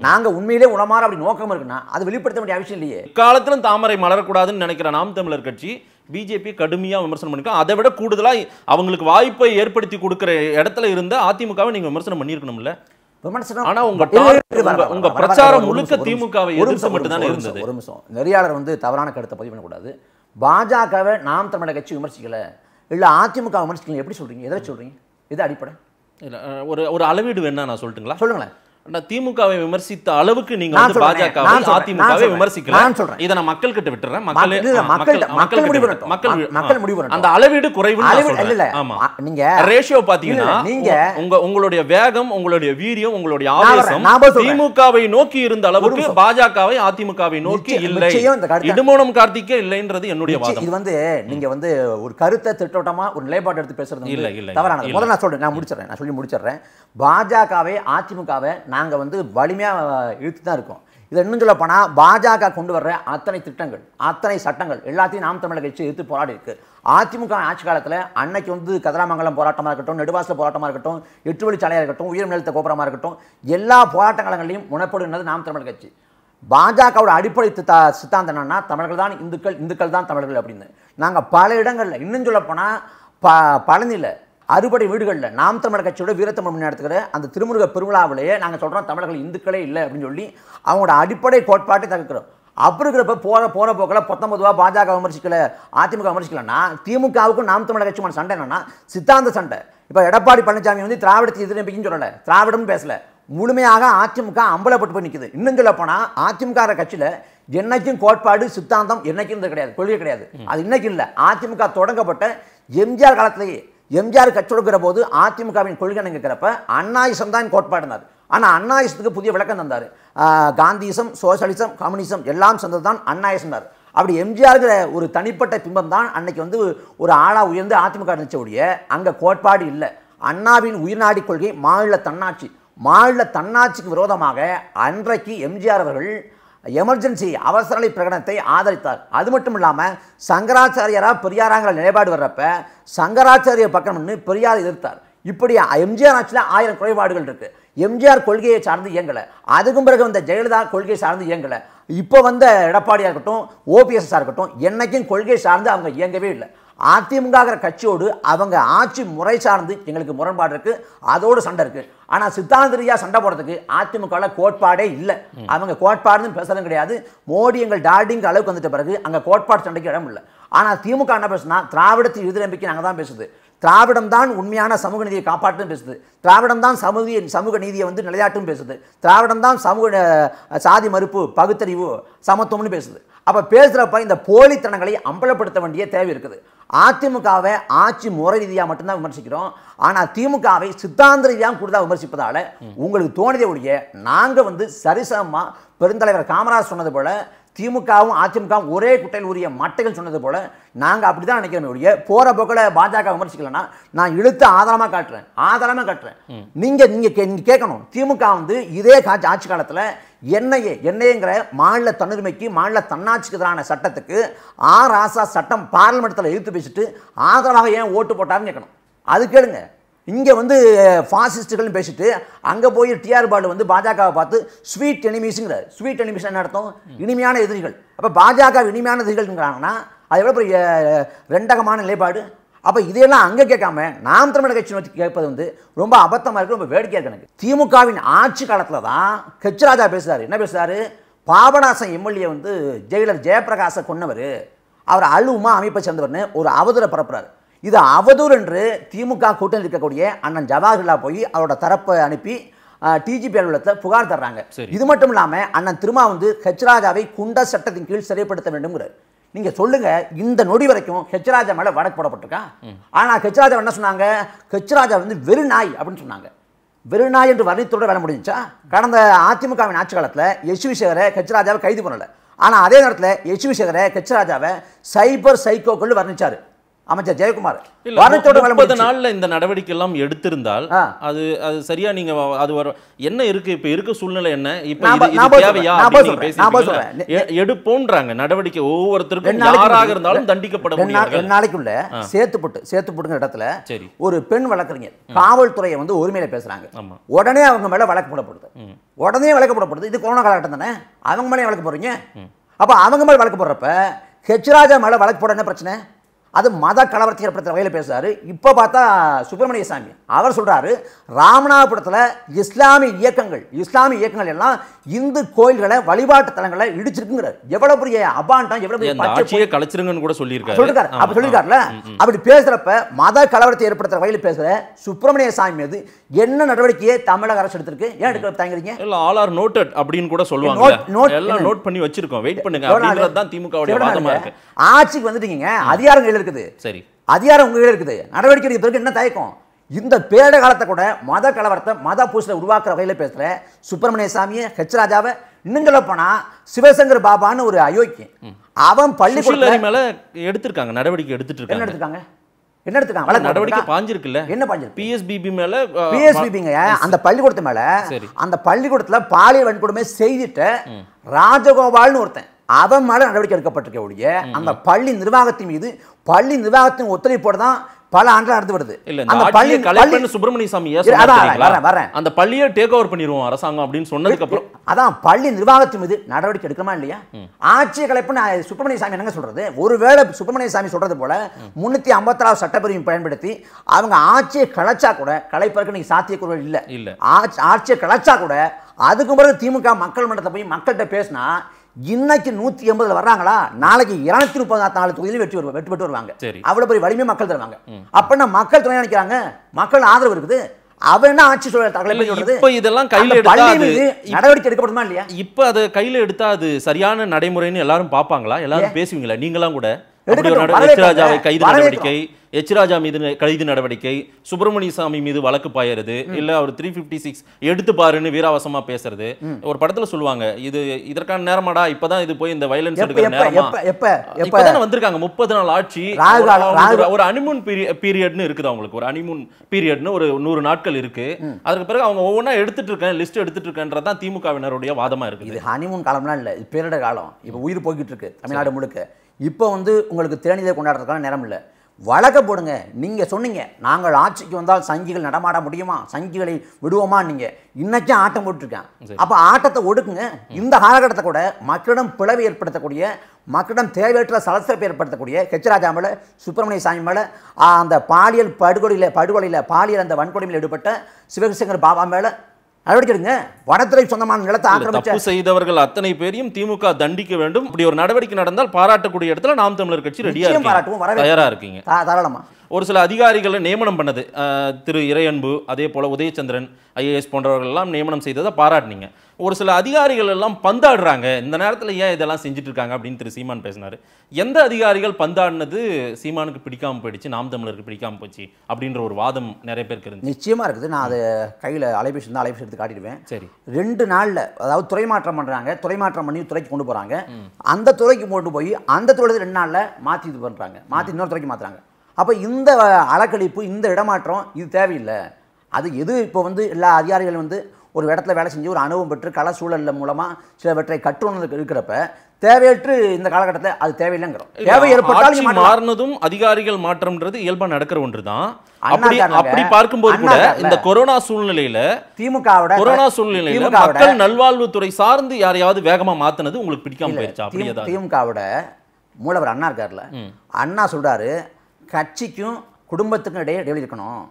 நாங்கள் உண்மையிலே உணமாற அப்படி நோக்கம் இருக்குன்னா அது வெளிப்படுத்த வேண்டிய அவசியம் இல்லையே காலத்திலும் தாமரை மலரக்கூடாதுன்னு நினைக்கிற நாம் தமிழர் கட்சி பிஜேபி கடுமையாக விமர்சனம் பண்ணிருக்கோம் அதை விட கூடுதலாக அவங்களுக்கு வாய்ப்பை ஏற்படுத்தி கொடுக்குற இடத்துல இருந்து அதிமுகவை நீங்கள் விமர்சனம் பண்ணியிருக்கணும்ல விமர்சனம் ஆனால் பிரச்சாரம் முழுக்க திமுகவை எதிர்த்து மட்டும்தான் இருந்தது ஒரு நிமிஷம் நெறியாளர் வந்து தவறான கருத்தை பதிவு பண்ணக்கூடாது பாஜகவை நாம் தமிழக கட்சி விமர்சிக்கல இல்லை அதிமுக விமர்சிக்கல எப்படி சொல்றீங்க எதை சொல்றீங்க எது அடிப்படை இல்லை ஒரு ஒரு அளவீடு வேணா நான் சொல்லட்டுங்களா சொல்லுங்களேன் திமுகவை விமர்சித்த அளவுக்கு நீங்க பாஜக அதிமுகவை சொல்றேன் இதை நான் மக்கள் கிட்ட விட்டுறேன் மக்கள் மக்கள் முடிவு மக்கள் மக்கள் முடிவு அந்த அளவீடு குறைவு ஆமா நீங்க ரேஷியோ பாத்தீங்கன்னா நீங்க உங்க உங்களுடைய வேகம் உங்களுடைய வீரியம் உங்களுடைய ஆவேசம் திமுகவை நோக்கி இருந்த அளவுக்கு பாஜகவை அதிமுகவை நோக்கி இல்லை இடுமோனம் கார்த்திக்கே இல்லைன்றது என்னுடைய வாதம் இது வந்து நீங்க வந்து ஒரு கருத்தை திட்டோட்டமா ஒரு நிலைப்பாடு எடுத்து பேசுறது இல்ல இல்ல முதல்ல நான் சொல்றேன் நான் முடிச்சிடுறேன் நான் சொல்லி முடிச்சிடுறேன் பாஜகவை அதிமுகவை நாங்கள் வந்து வலிமையாக இழுத்து தான் இருக்கோம் இதை இன்னும் சொல்ல போனால் பாஜக கொண்டு வர்ற அத்தனை திட்டங்கள் அத்தனை சட்டங்கள் எல்லாத்தையும் நாம் தமிழக கட்சி எதிர்த்து போராடி இருக்கு அதிமுக ஆட்சி காலத்தில் அன்னைக்கு வந்து கதராமங்கலம் போராட்டமாக இருக்கட்டும் நெடுவாசல் போராட்டமாக இருக்கட்டும் எட்டு வழிச்சாலையாக இருக்கட்டும் உயிர் நிலத்த கோபுரமாக இருக்கட்டும் எல்லா போராட்ட உணப்படுகிறது நாம் தமிழக கட்சி பாஜகவோட அடிப்படை சித்தா சித்தாந்தம் என்னன்னா தமிழர்கள் தான் இந்துக்கள் இந்துக்கள் தான் தமிழர்கள் அப்படின்னு நாங்கள் பல இடங்களில் இன்னும் சொல்ல போனால் ப பழனியில் அறுபடை வீடுகளில் நாம் தமிழர் கட்சியோட வீரத்தமிழ் நடத்துகிற அந்த திருமுருக பெருவிழாவிலேயே நாங்கள் சொல்கிறோம் தமிழர்கள் இந்துக்களே இல்லை அப்படின்னு சொல்லி அவங்களோட அடிப்படை கோட்பாட்டை தகுக்கிறோம் அப்படி இருக்கிறப்ப போகிற போகிற போக்கில் பத்தொன்பது பாஜக விமர்சிக்கல அதிமுக விமர்சிக்கலன்னா திமுகவுக்கும் நாம் தமிழர் கட்சியுமான சண்டை என்னன்னா சித்தாந்த சண்டை இப்போ எடப்பாடி பழனிசாமி வந்து திராவிடத்தை எதிர்ப்பிக்குன்னு சொல்லலை திராவிடம் பேசலை முழுமையாக அதிமுக அம்பலப்பட்டு போய் நிற்குது இன்னும் சொல்ல போனால் அதிமுக கட்சியில் என்னைக்கும் கோட்பாடு சித்தாந்தம் என்னைக்கும் இருந்தது கிடையாது கொள்கை கிடையாது அது இன்னைக்கு இல்லை அதிமுக தொடங்கப்பட்ட எம்ஜிஆர் காலத்திலேயே எம்ஜிஆர் கொடுக்கிற போது அதிமுகவின் நினைக்கிறப்ப அண்ணாயிசம் தான் கோட்பாடுனார் ஆனால் அண்ணாயிசத்துக்கு புதிய விளக்கம் தந்தார் காந்திசம் சோசியலிசம் கம்யூனிசம் எல்லாம் சேர்ந்தது தான் அண்ணாயிசம்னார் அப்படி எம்ஜிஆருங்கிற ஒரு தனிப்பட்ட பிம்பம் தான் அன்னைக்கு வந்து ஒரு ஆளாக உயர்ந்து அதிமுக இருந்துச்ச அங்கே கோட்பாடு இல்லை அண்ணாவின் உயிர்நாடி கொள்கை மாநில தன்னாட்சி மாநில தன்னாட்சிக்கு விரோதமாக அன்றைக்கு எம்ஜிஆர் அவர்கள் எமர்ஜென்சி அவசரநிலை பிரகடனத்தை ஆதரித்தார் அது மட்டும் இல்லாமல் சங்கராச்சாரியராக பெரியாராங்கிற நிலைப்பாடு வர்றப்ப சங்கராச்சாரிய பக்கம் நின்று பெரியார் எதிர்த்தார் இப்படி எம்ஜிஆர் ஆட்சியில் ஆயிரம் குறைபாடுகள் இருக்குது எம்ஜிஆர் கொள்கையை சார்ந்து இயங்கலை அதுக்கும் பிறகு வந்த ஜெயலலிதா கொள்கையை சார்ந்து இயங்கலை இப்போ வந்த எடப்பாடியாக இருக்கட்டும் ஓபிஎஸ்ஸாக இருக்கட்டும் என்றைக்கும் கொள்கை சார்ந்து அவங்க இயங்கவே இல்லை அதிமுகங்கிற கட்சியோடு அவங்க ஆட்சி முறை சார்ந்து எங்களுக்கு முரண்பாடு இருக்குது அதோடு சண்டை இருக்குது ஆனால் சித்தாந்த ரீதியாக சண்டை போடுறதுக்கு அதிமுக கோட்பாடே இல்லை அவங்க கோட்பாடுன்னு பேசுறதும் கிடையாது மோடி எங்கள் டாடிங்க அளவுக்கு வந்துட்ட பிறகு அங்கே கோட்பாடு சண்டைக்கு இடம் இல்லை ஆனால் திமுக என்ன பேசுனா திராவிடத்தின் இறுதி நம்பிக்கை நாங்கள் தான் பேசுது திராவிடம் தான் உண்மையான சமூக நீதியை காப்பாற்றும் பேசுது திராவிடம் தான் சமூக சமூக நீதியை வந்து நிலையாட்டும் பேசுது திராவிடம் தான் சமூக சாதி மறுப்பு பகுத்தறிவு சமத்துவம்னு பேசுது அப்போ பேசுகிறப்ப இந்த போலித்தனங்களை அம்பலப்படுத்த வேண்டிய தேவை இருக்குது அதிமுகவை ஆட்சி முறை ரீதியாக மட்டும்தான் விமர்சிக்கிறோம் ஆனால் திமுகவை சித்தாந்த ரீதியாக கொடுத்தா விமர்சிப்பதால் உங்களுக்கு தோணியதே ஒழிய நாங்கள் வந்து சரிசமமாக பெருந்தலைவர் காமராஜ் சொன்னது போல் திமுகவும் அதிமுகவும் ஒரே குட்டையில் உரிய மட்டைகள் சொன்னது போல் நாங்கள் அப்படி தான் நினைக்கிறோம் ஒழிய போகிற போக்கில் பாஜக விமர்சிக்கலன்னா நான் இழுத்து ஆதாரமாக காட்டுறேன் ஆதாரமாக காட்டுறேன் நீங்கள் நீங்கள் கே கேட்கணும் திமுக வந்து இதே காட்சி ஆட்சி காலத்தில் என்ஐஏ என்ஐங்கிற மாநில தன்னுரிமைக்கு மாநில தன்னாட்சிக்கு எதிரான சட்டத்துக்கு ஆர் ஆசா சட்டம் பார்லிமெண்ட்டில் எழுத்து பேசிட்டு ஆதரவாக ஏன் ஓட்டு போட்டாருன்னு கேட்கணும் அது கேளுங்க இங்கே வந்து ஃபாசிஸ்ட்டுகள்னு பேசிட்டு அங்கே போய் டிஆர் பாலு வந்து பாஜகவை பார்த்து ஸ்வீட் எனிமீஸுங்கிறார் ஸ்வீட் எனிமீஸ் என்ன நடத்தும் இனிமையான எதிரிகள் அப்போ பாஜக இனிமையான எதிரிகள்ங்கிறாங்கன்னா அது எவ்வளோ பெரிய ரெண்டகமான நிலைப்பாடு அப்போ இதையெல்லாம் அங்கே கேட்காம நாம் தமிழக கட்சி நோக்கி கேட்பது வந்து ரொம்ப அபத்தமாக இருக்குது ரொம்ப வேடிக்கையாக இருக்கு எனக்கு திமுகவின் ஆட்சி காலத்தில் தான் கெச்சராஜா பேசுகிறார் என்ன பேசுகிறார் பாபநாசம் எம்எல்ஏ வந்து ஜெயலர் ஜெயபிரகாசை கொன்னவர் அவர் அழுவுமா அமைப்பை சேர்ந்தவர்னு ஒரு அவதூறை பரப்புறாரு இது அவதூறு என்று திமுக கூட்டணி இருக்கக்கூடிய அண்ணன் ஜவஹர்லா போய் அவரோட தரப்பை அனுப்பி டிஜிபி அலுவலகத்தை புகார் தர்றாங்க இது மட்டும் இல்லாமல் அண்ணன் திருமா வந்து ஹெச்ராஜாவை குண்ட சட்டத்தின் கீழ் சிறைப்படுத்த வேண்டும்ங்கிற நீங்கள் சொல்லுங்கள் இந்த நொடி வரைக்கும் ஹெச்ராஜா மேலே வழக்கு போடப்பட்டிருக்கா ஆனால் ஹெச்ராஜா என்ன சொன்னாங்க ஹெச்ராஜா வந்து வெறுநாய் நாய் அப்படின்னு சொன்னாங்க வெறுநாய் நாய் என்று வர்ணித்தோட வேலை முடிஞ்சா கடந்த அதிமுகவின் ஆட்சி காலத்தில் எஸ் வி சேகரை ஹெச்ராஜாவை கைது பண்ணலை ஆனால் அதே நேரத்தில் எச் வி சேகரை ஹெச்ராஜாவை சைபர் சைக்கோக்கள் வர்ணித்தார் அமைச்சர் ஜெயக்குமார் முப்பது நாள்ல இந்த நடவடிக்கை எல்லாம் எடுத்திருந்தால் அது அது சரியா நீங்க அது வர என்ன இருக்கு இப்ப இருக்க சூழ்நிலை என்ன இப்ப தேவையா எடுப்போன்றாங்க நடவடிக்கை ஒவ்வொருத்தருக்கும் யாராக இருந்தாலும் தண்டிக்கப்பட முடியும் நாளைக்குள்ள சேத்துப்பட்டு சேத்துப்பட்டுங்கிற இடத்துல ஒரு பெண் வழக்கறிஞர் காவல்துறையை வந்து உரிமையில பேசுறாங்க உடனே அவங்க மேல வழக்கு போடப்படுது உடனே வழக்கு போடப்படுது இது கொரோனா காலகட்டம் தானே அவங்க மேலே வழக்கு போடுறீங்க அப்ப அவங்க மேல வழக்கு போடுறப்ப ஹெச்ராஜா மேல வழக்கு போட என்ன பிரச்சனை அது மத கலவரத்தை ஏற்படுத்துகிற வகையில் பேசுகிறாரு இப்போ பார்த்தா சுப்பிரமணிய சாமி அவர் சொல்கிறாரு ராமநாதபுரத்தில் இஸ்லாமிய இயக்கங்கள் இஸ்லாமிய இயக்கங்கள் எல்லாம் இந்து கோயில்களை வழிபாட்டு தலங்களை இடிச்சிருக்குங்கிறார் எவ்வளோ பெரிய அபாண்டம் எவ்வளோ பெரிய கலைச்சிருங்கன்னு கூட சொல்லியிருக்காரு சொல்லியிருக்காரு அப்படி சொல்லியிருக்காருல அப்படி பேசுகிறப்ப மத கலவரத்தை ஏற்படுத்துகிற வகையில் பேசுகிற சுப்பிரமணிய சாமி மீது என்ன நடவடிக்கையை தமிழக அரசு எடுத்திருக்கு ஏன் எடுக்க தயங்குறீங்க இல்லை ஆல் ஆர் நோட்டட் அப்படின்னு கூட சொல்லுவாங்க எல்லாம் நோட் பண்ணி வச்சிருக்கோம் வெயிட் பண்ணுங்க தான் திமுக ஆட்சிக்கு வந்துட்டீங்க அதிகாரங்கள் இருக்குது சரி அதிகாரம் உங்ககிட்ட இருக்குது நடவடிக்கை எடுக்கிறதுக்கு என்ன தயக்கம் இந்த பேரிட காலத்தை கூட மத கலவரத்தை மத பூசலை உருவாக்குற வகையில் பேசுகிற சுப்பிரமணிய சாமியை ஹெச் ராஜாவை இன்னும் சொல்ல போனால் சிவசங்கர் பாபான்னு ஒரு அயோக்கியம் அவன் பள்ளி மேல எடுத்திருக்காங்க நடவடிக்கை எடுத்துட்டு இருக்காங்க என்ன எடுத்துக்காங்க நடவடிக்கை பாஞ்சிருக்குல்ல என்ன பாஞ்சிருக்கு பிஎஸ்பிபி மேல பிஎஸ்பிபிங்க அந்த பள்ளிக்கூடத்து மேல அந்த பள்ளிக்கூடத்துல பாலியல் வன்கொடுமை செய்துட்டு ராஜகோபால்னு ஒருத்தன் அவன் மேலே நடவடிக்கை எடுக்கப்பட்டிருக்க ஒழிய அந்த பள்ளி நிர்வாகத்தின் மீது பள்ளி நிர்வாகத்தின் ஒத்துழைப்போடு தான் பல ஆண்டுகள் நடந்து வருது இல்ல அந்த பள்ளி கலெக்டர் சுப்பிரமணிய சாமி வரேன் வரேன் அந்த பள்ளியை டேக் ஓவர் பண்ணிடுவோம் அரசாங்கம் அப்படின்னு சொன்னதுக்கு அப்புறம் அதான் பள்ளி நிர்வாகத்தின் மீது நடவடிக்கை எடுக்கமா இல்லையா ஆட்சி கலைப்புன்னு சுப்பிரமணிய சாமி என்னங்க சொல்றது ஒருவேளை சுப்பிரமணிய சாமி சொல்றது போல முன்னூத்தி ஐம்பத்தாறாவது சட்டப்பிரிவு பயன்படுத்தி அவங்க ஆட்சியை கலைச்சா கூட கலைப்பதற்கு நீங்க சாத்திய சாத்தியக்கூறுகள் இல்ல இல்லை ஆட்சியை கலைச்சா கூட அதுக்கு பிறகு திமுக மக்கள் மன்றத்தை போய் மக்கள்கிட்ட பேசினா இன்னைக்கு நூத்தி எண்பதுல வர்றாங்களா நாளைக்கு இரநூத்தி முப்பது நாலு தொகுதியிலும் வெற்றி வருவாங்க வெற்றி பெற்று வருவாங்க அவ்வளவு பெரிய வலிமை மக்கள் தருவாங்க அப்படின்னா மக்கள் துணை நினைக்கிறாங்க மக்கள் ஆதரவு இருக்குது ஆட்சி சூழல் இதெல்லாம் நடவடிக்கை எடுக்கப்படுமா இல்லையா இப்ப அதை கையில எடுத்தா அது சரியான நடைமுறைன்னு எல்லாரும் பார்ப்பாங்களா எல்லாரும் பேசுவீங்களா நீங்களாம் கூட எச்ராஜாவை கைது நடவடிக்கை எச்ராஜா மீது கைது நடவடிக்கை சுப்பிரமணிய சாமி மீது வழக்கு பாயறது இல்ல அவர் த்ரீ பிப்டி சிக்ஸ் எடுத்து பாருன்னு வீராவசமா பேசுறது ஒரு படத்துல சொல்லுவாங்க இது இதற்கான நேரமாடா இப்பதான் இது போய் இந்த வயலன்ஸ் எடுக்கிற வந்திருக்காங்க முப்பது நாள் ஆட்சி ஒரு அனிமூன் பீரியட்னு இருக்குது அவங்களுக்கு ஒரு அனிமூன் பீரியட்னு ஒரு நூறு நாட்கள் இருக்கு அதுக்கு பிறகு அவங்க ஒவ்வொன்றா எடுத்துட்டு இருக்கேன் லிஸ்ட் எடுத்துட்டு இருக்கேன்றதான் திமுகவினருடைய வாதமா இருக்கு இது ஹனிமூன் காலம்லாம் இல்ல பேரிட காலம் இப்ப உயிர் போய்கிட்டு இருக்கு தமிழ்நாடு முழுக்க இப்போ வந்து உங்களுக்கு திறனிதை கொண்டாடுறதுக்கான நேரம் இல்லை வழக்க போடுங்க நீங்கள் சொன்னீங்க நாங்கள் ஆட்சிக்கு வந்தால் சங்கிகள் நடமாட முடியுமா சங்கிகளை விடுவோமா நீங்கள் இன்னைக்கும் ஆட்டம் போட்டுருக்கேன் அப்போ ஆட்டத்தை ஒடுக்குங்க இந்த காலகட்டத்தை கூட மக்களிடம் பிளவு ஏற்படுத்தக்கூடிய மக்களிடம் தேவையற்ற சலசலப்பு ஏற்படுத்தக்கூடிய ஹெச்ராஜா மேலே சுப்பிரமணிய சாமி மேலே அந்த பாலியல் படுகொலையில் படுகொலையில் பாலியல் அந்த வன்கொடுமையில் ஈடுபட்ட சிவசங்கர் பாபா மேலே நடவடிக்கை வனத்துறை சொந்தமான நிலத்தை ஆக்கிரமிப்பு செய்தவர்கள் அத்தனை பேரையும் திமுக தண்டிக்க வேண்டும் இப்படி ஒரு நடவடிக்கை நடந்தால் பாராட்டக்கூடிய இடத்துல நாம் தமிழர் கட்சி ரெடியாக பாராட்டுவோம் தயாரா இருக்கீங்க தாராளமா ஒரு சில அதிகாரிகளை நியமனம் பண்ணது திரு இறையன்பு அதே போல உதயச்சந்திரன் ஐஏஎஸ் போன்றவர்கள் எல்லாம் நியமனம் செய்ததை பாராட்டினீங்க ஒரு சில அதிகாரிகள் எல்லாம் பந்தாடுறாங்க இந்த நேரத்தில் ஏன் இதெல்லாம் செஞ்சுட்டு இருக்காங்க அப்படின்னு திரு சீமான் பேசினார் எந்த அதிகாரிகள் பந்தாடினது சீமானுக்கு பிடிக்காமல் போயிடுச்சு நாம் தமிழருக்கு பிடிக்காமல் போச்சு அப்படின்ற ஒரு வாதம் நிறைய பேருக்கு இருந்து நிச்சயமாக இருக்குது நான் அதை கையில் அலைபேசி தான் அலைபேசி எடுத்து காட்டிடுவேன் சரி ரெண்டு நாளில் அதாவது துறை மாற்றம் பண்ணுறாங்க துறை மாற்றம் பண்ணி துறைக்கு கொண்டு போகிறாங்க அந்த துறைக்கு கொண்டு போய் அந்த துறையில் ரெண்டு நாளில் மாற்றி இது பண்ணுறாங்க மாற்றி இன்னொரு துறைக்கு மாற்றுறாங்க அப்போ இந்த அலக்கழிப்பு இந்த இடமாற்றம் இது தேவையில்லை அது எது இப்போ வந்து எல்லா அதிகாரிகளும் வந்து ஒரு இடத்துல வேலை செஞ்சு ஒரு அனுபவம் பெற்று கல சூழல் மூலமாக சிலவற்றை கற்றுணர்ந்து இருக்கிறப்ப தேவையற்று இந்த காலகட்டத்தில் அது தேவையில்லைங்கிறோம் தேவை ஏற்பட்டால் மாறினதும் அதிகாரிகள் மாற்றம்ன்றது இயல்பாக நடக்கிற ஒன்று தான் அப்படி அப்படி பார்க்கும்போது கூட இந்த கொரோனா சூழ்நிலையில திமுகவோட கொரோனா சூழ்நிலையில மக்கள் நல்வாழ்வுத்துறை சார்ந்து யாரையாவது வேகமா மாத்தினது உங்களுக்கு பிடிக்காம போயிருச்சா திமுக திமுகவோட மூலவர் அண்ணா இருக்கார்ல அண்ணா சொல்றாரு கட்சிக்கும் குடும்பத்துக்கும் இடையே இடைவெளி இருக்கணும்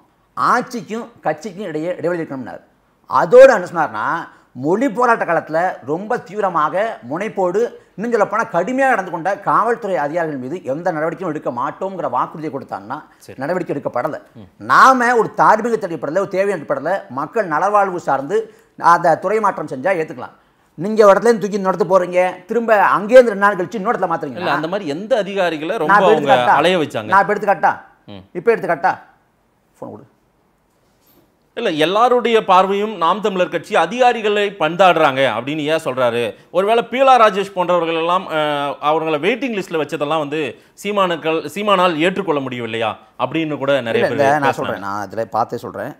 ஆட்சிக்கும் கட்சிக்கும் இடையே இடைவெளி இருக்கணும்னாரு அதோடு என்ன சொன்னார்னா மொழி போராட்ட காலத்தில் ரொம்ப தீவிரமாக முனைப்போடு இன்னும் சொல்ல போனால் கடுமையாக நடந்து கொண்ட காவல்துறை அதிகாரிகள் மீது எந்த நடவடிக்கையும் எடுக்க மாட்டோங்கிற வாக்குறுதியை கொடுத்தாங்கன்னா நடவடிக்கை எடுக்கப்படலை நாம் ஒரு தார்மீக தடைப்படலை ஒரு தேவை எடுக்கப்படலை மக்கள் நலவாழ்வு சார்ந்து அந்த துறை மாற்றம் செஞ்சால் ஏற்றுக்கலாம் நீங்கள் ஒரு இடத்துல தூக்கி நடத்த போறீங்க திரும்ப அங்கேருந்து ரெண்டு நாள் கழிச்சு இன்னொரு மாத்துறீங்க அந்த மாதிரி எந்த அதிகாரிகளை ரொம்ப அலைய வச்சாங்க நான் இப்போ எடுத்துக்காட்டா இப்போ எடுத்துக்காட்டா ஃபோன் கொடு இல்லை எல்லாருடைய பார்வையும் நாம் தமிழர் கட்சி அதிகாரிகளை பந்தாடுறாங்க அப்படின்னு ஏன் சொல்கிறாரு ஒருவேளை பீலா ராஜேஷ் போன்றவர்கள் எல்லாம் அவர்களை வெயிட்டிங் லிஸ்ட்டில் வச்சதெல்லாம் வந்து சீமானுக்கள் சீமானால் ஏற்றுக்கொள்ள முடியும் இல்லையா அப்படின்னு கூட நிறைய பேர் நான் சொல்கிறேன் நான் அதில் பார்த்தே சொல்கிறேன்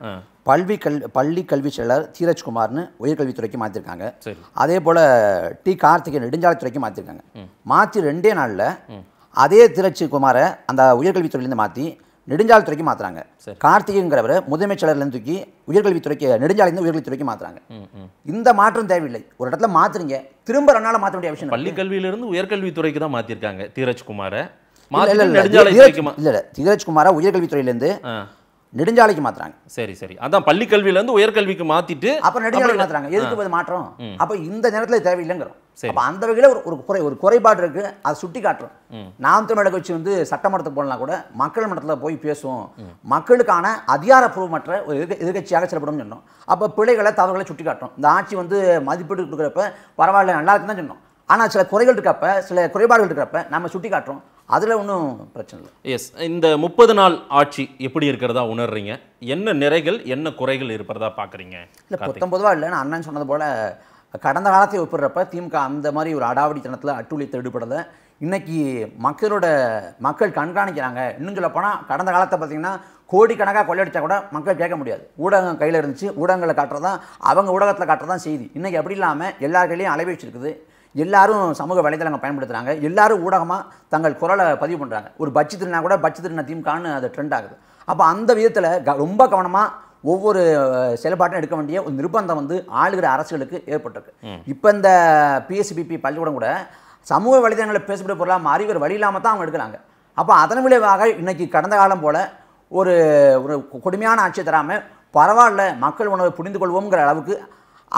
பல்வி கல் பள்ளி கல்வி செயலர் தீரஜ்குமார்னு உயர்கல்வித்துறைக்கு மாற்றிருக்காங்க அதே போல் டி கார்த்திகை நெடுஞ்சாலைத்துறைக்கு மாற்றிருக்காங்க மாற்றி ரெண்டே நாளில் அதே குமாரை அந்த உயர்கல்வித்துறையிலேருந்து மாற்றி நெடுஞ்சாலைத்துறைக்கு மாற்றுறாங்க கார்த்திகைங்கிறவர் முதன்மை செயலர்லேருந்து தூக்கி உயர்கல்வித்துறைக்கு நெடுஞ்சாலையிலிருந்து உயர்கல்வித்துறைக்கு மாற்றுறாங்க இந்த மாற்றம் தேவையில்லை ஒரு இடத்துல மாற்றுறீங்க திரும்ப ரெண்டு நாள் மாற்ற வேண்டிய அவசியம் பள்ளி கல்வியிலிருந்து உயர்கல்வித்துறைக்கு தான் மாற்றிருக்காங்க தீரஜ்குமாரை இல்லை இல்லை தீரஜ்குமாரை உயர்கல்வித்துறையிலேருந்து நெடுஞ்சாலைக்கு மாத்துறாங்க சரி சரி அதான் பள்ளி இருந்து உயர்கல்விக்கு மாத்திட்டு அப்புறம் நெடுஞ்சாலைக்கு மாத்துறாங்க எதுக்கு இது மாற்றம் அப்போ இந்த நேரத்துல தேவையில்லைங்கிறோம் அப்போ அந்த வகையில ஒரு ஒரு குறை ஒரு குறைபாடு இருக்கு அதை சுட்டி காட்டுறோம் நாம் தமிழக கட்சி வந்து சட்டமன்றத்துக்கு போனால் கூட மக்கள் மன்றத்தில் போய் பேசுவோம் மக்களுக்கான அதிகாரப்பூர்வமற்ற ஒரு எதிர்கட்சியாக செயல்படும் சொன்னோம் அப்ப பிள்ளைகளை தவறுகளை சுட்டி காட்டுறோம் இந்த ஆட்சி வந்து மதிப்பீடு கொடுக்குறப்ப பரவாயில்ல நல்லா இருக்குன்னு தான் சொன்னோம் ஆனால் சில குறைகள் இருக்கப்ப சில குறைபாடுகள் இருக்கிறப்ப நம்ம சுட்டி காட்டுறோம் அதில் ஒன்றும் பிரச்சனை இல்லை எஸ் இந்த முப்பது நாள் ஆட்சி எப்படி இருக்கிறதா உணர்றீங்க என்ன நிறைகள் என்ன குறைகள் இருப்பதா பார்க்குறீங்க இல்லை பத்தொம்பதுவா இல்லை நான் அண்ணன் சொன்னது போல் கடந்த காலத்தை ஒப்பிடுறப்ப திமுக அந்த மாதிரி ஒரு அடாவடித்தனத்தில் அட்டூழியத்தை ஈடுபடலை இன்றைக்கி மக்களோட மக்கள் கண்காணிக்கிறாங்க இன்னும் சொல்லப்போனால் கடந்த காலத்தை பார்த்திங்கன்னா கோடிக்கணக்காக கொள்ளையடித்தா கூட மக்கள் கேட்க முடியாது ஊடகம் கையில் இருந்துச்சு ஊடகங்களை காட்டுறதான் அவங்க ஊடகத்தில் காட்டுறதான் செய்தி இன்றைக்கி அப்படி இல்லாமல் எல்லா கையிலையும் அலைவீச்சு எல்லாரும் சமூக வலைதளங்கள் பயன்படுத்துகிறாங்க எல்லாரும் ஊடகமாக தங்கள் குரலை பதிவு பண்ணுறாங்க ஒரு பட்சி திருனா கூட பட்சி திருநா திமுகன்னு அது ட்ரெண்ட் ஆகுது அப்போ அந்த விதத்தில் க ரொம்ப கவனமாக ஒவ்வொரு செயல்பாட்டும் எடுக்க வேண்டிய ஒரு நிர்பந்தம் வந்து ஆளுகிற அரசுகளுக்கு ஏற்பட்டிருக்கு இப்போ இந்த பிஎஸ்பிபி பள்ளிக்கூடம் கூட சமூக வலைதளங்களில் பேசக்கூடிய பொருளாக மாறி ஒரு வழி இல்லாமல் தான் அவங்க எடுக்கிறாங்க அப்போ அதன் விளைவாக இன்றைக்கி கடந்த காலம் போல் ஒரு ஒரு கொடுமையான ஆட்சியை தராமல் பரவாயில்ல மக்கள் உணவை புரிந்து கொள்வோங்கிற அளவுக்கு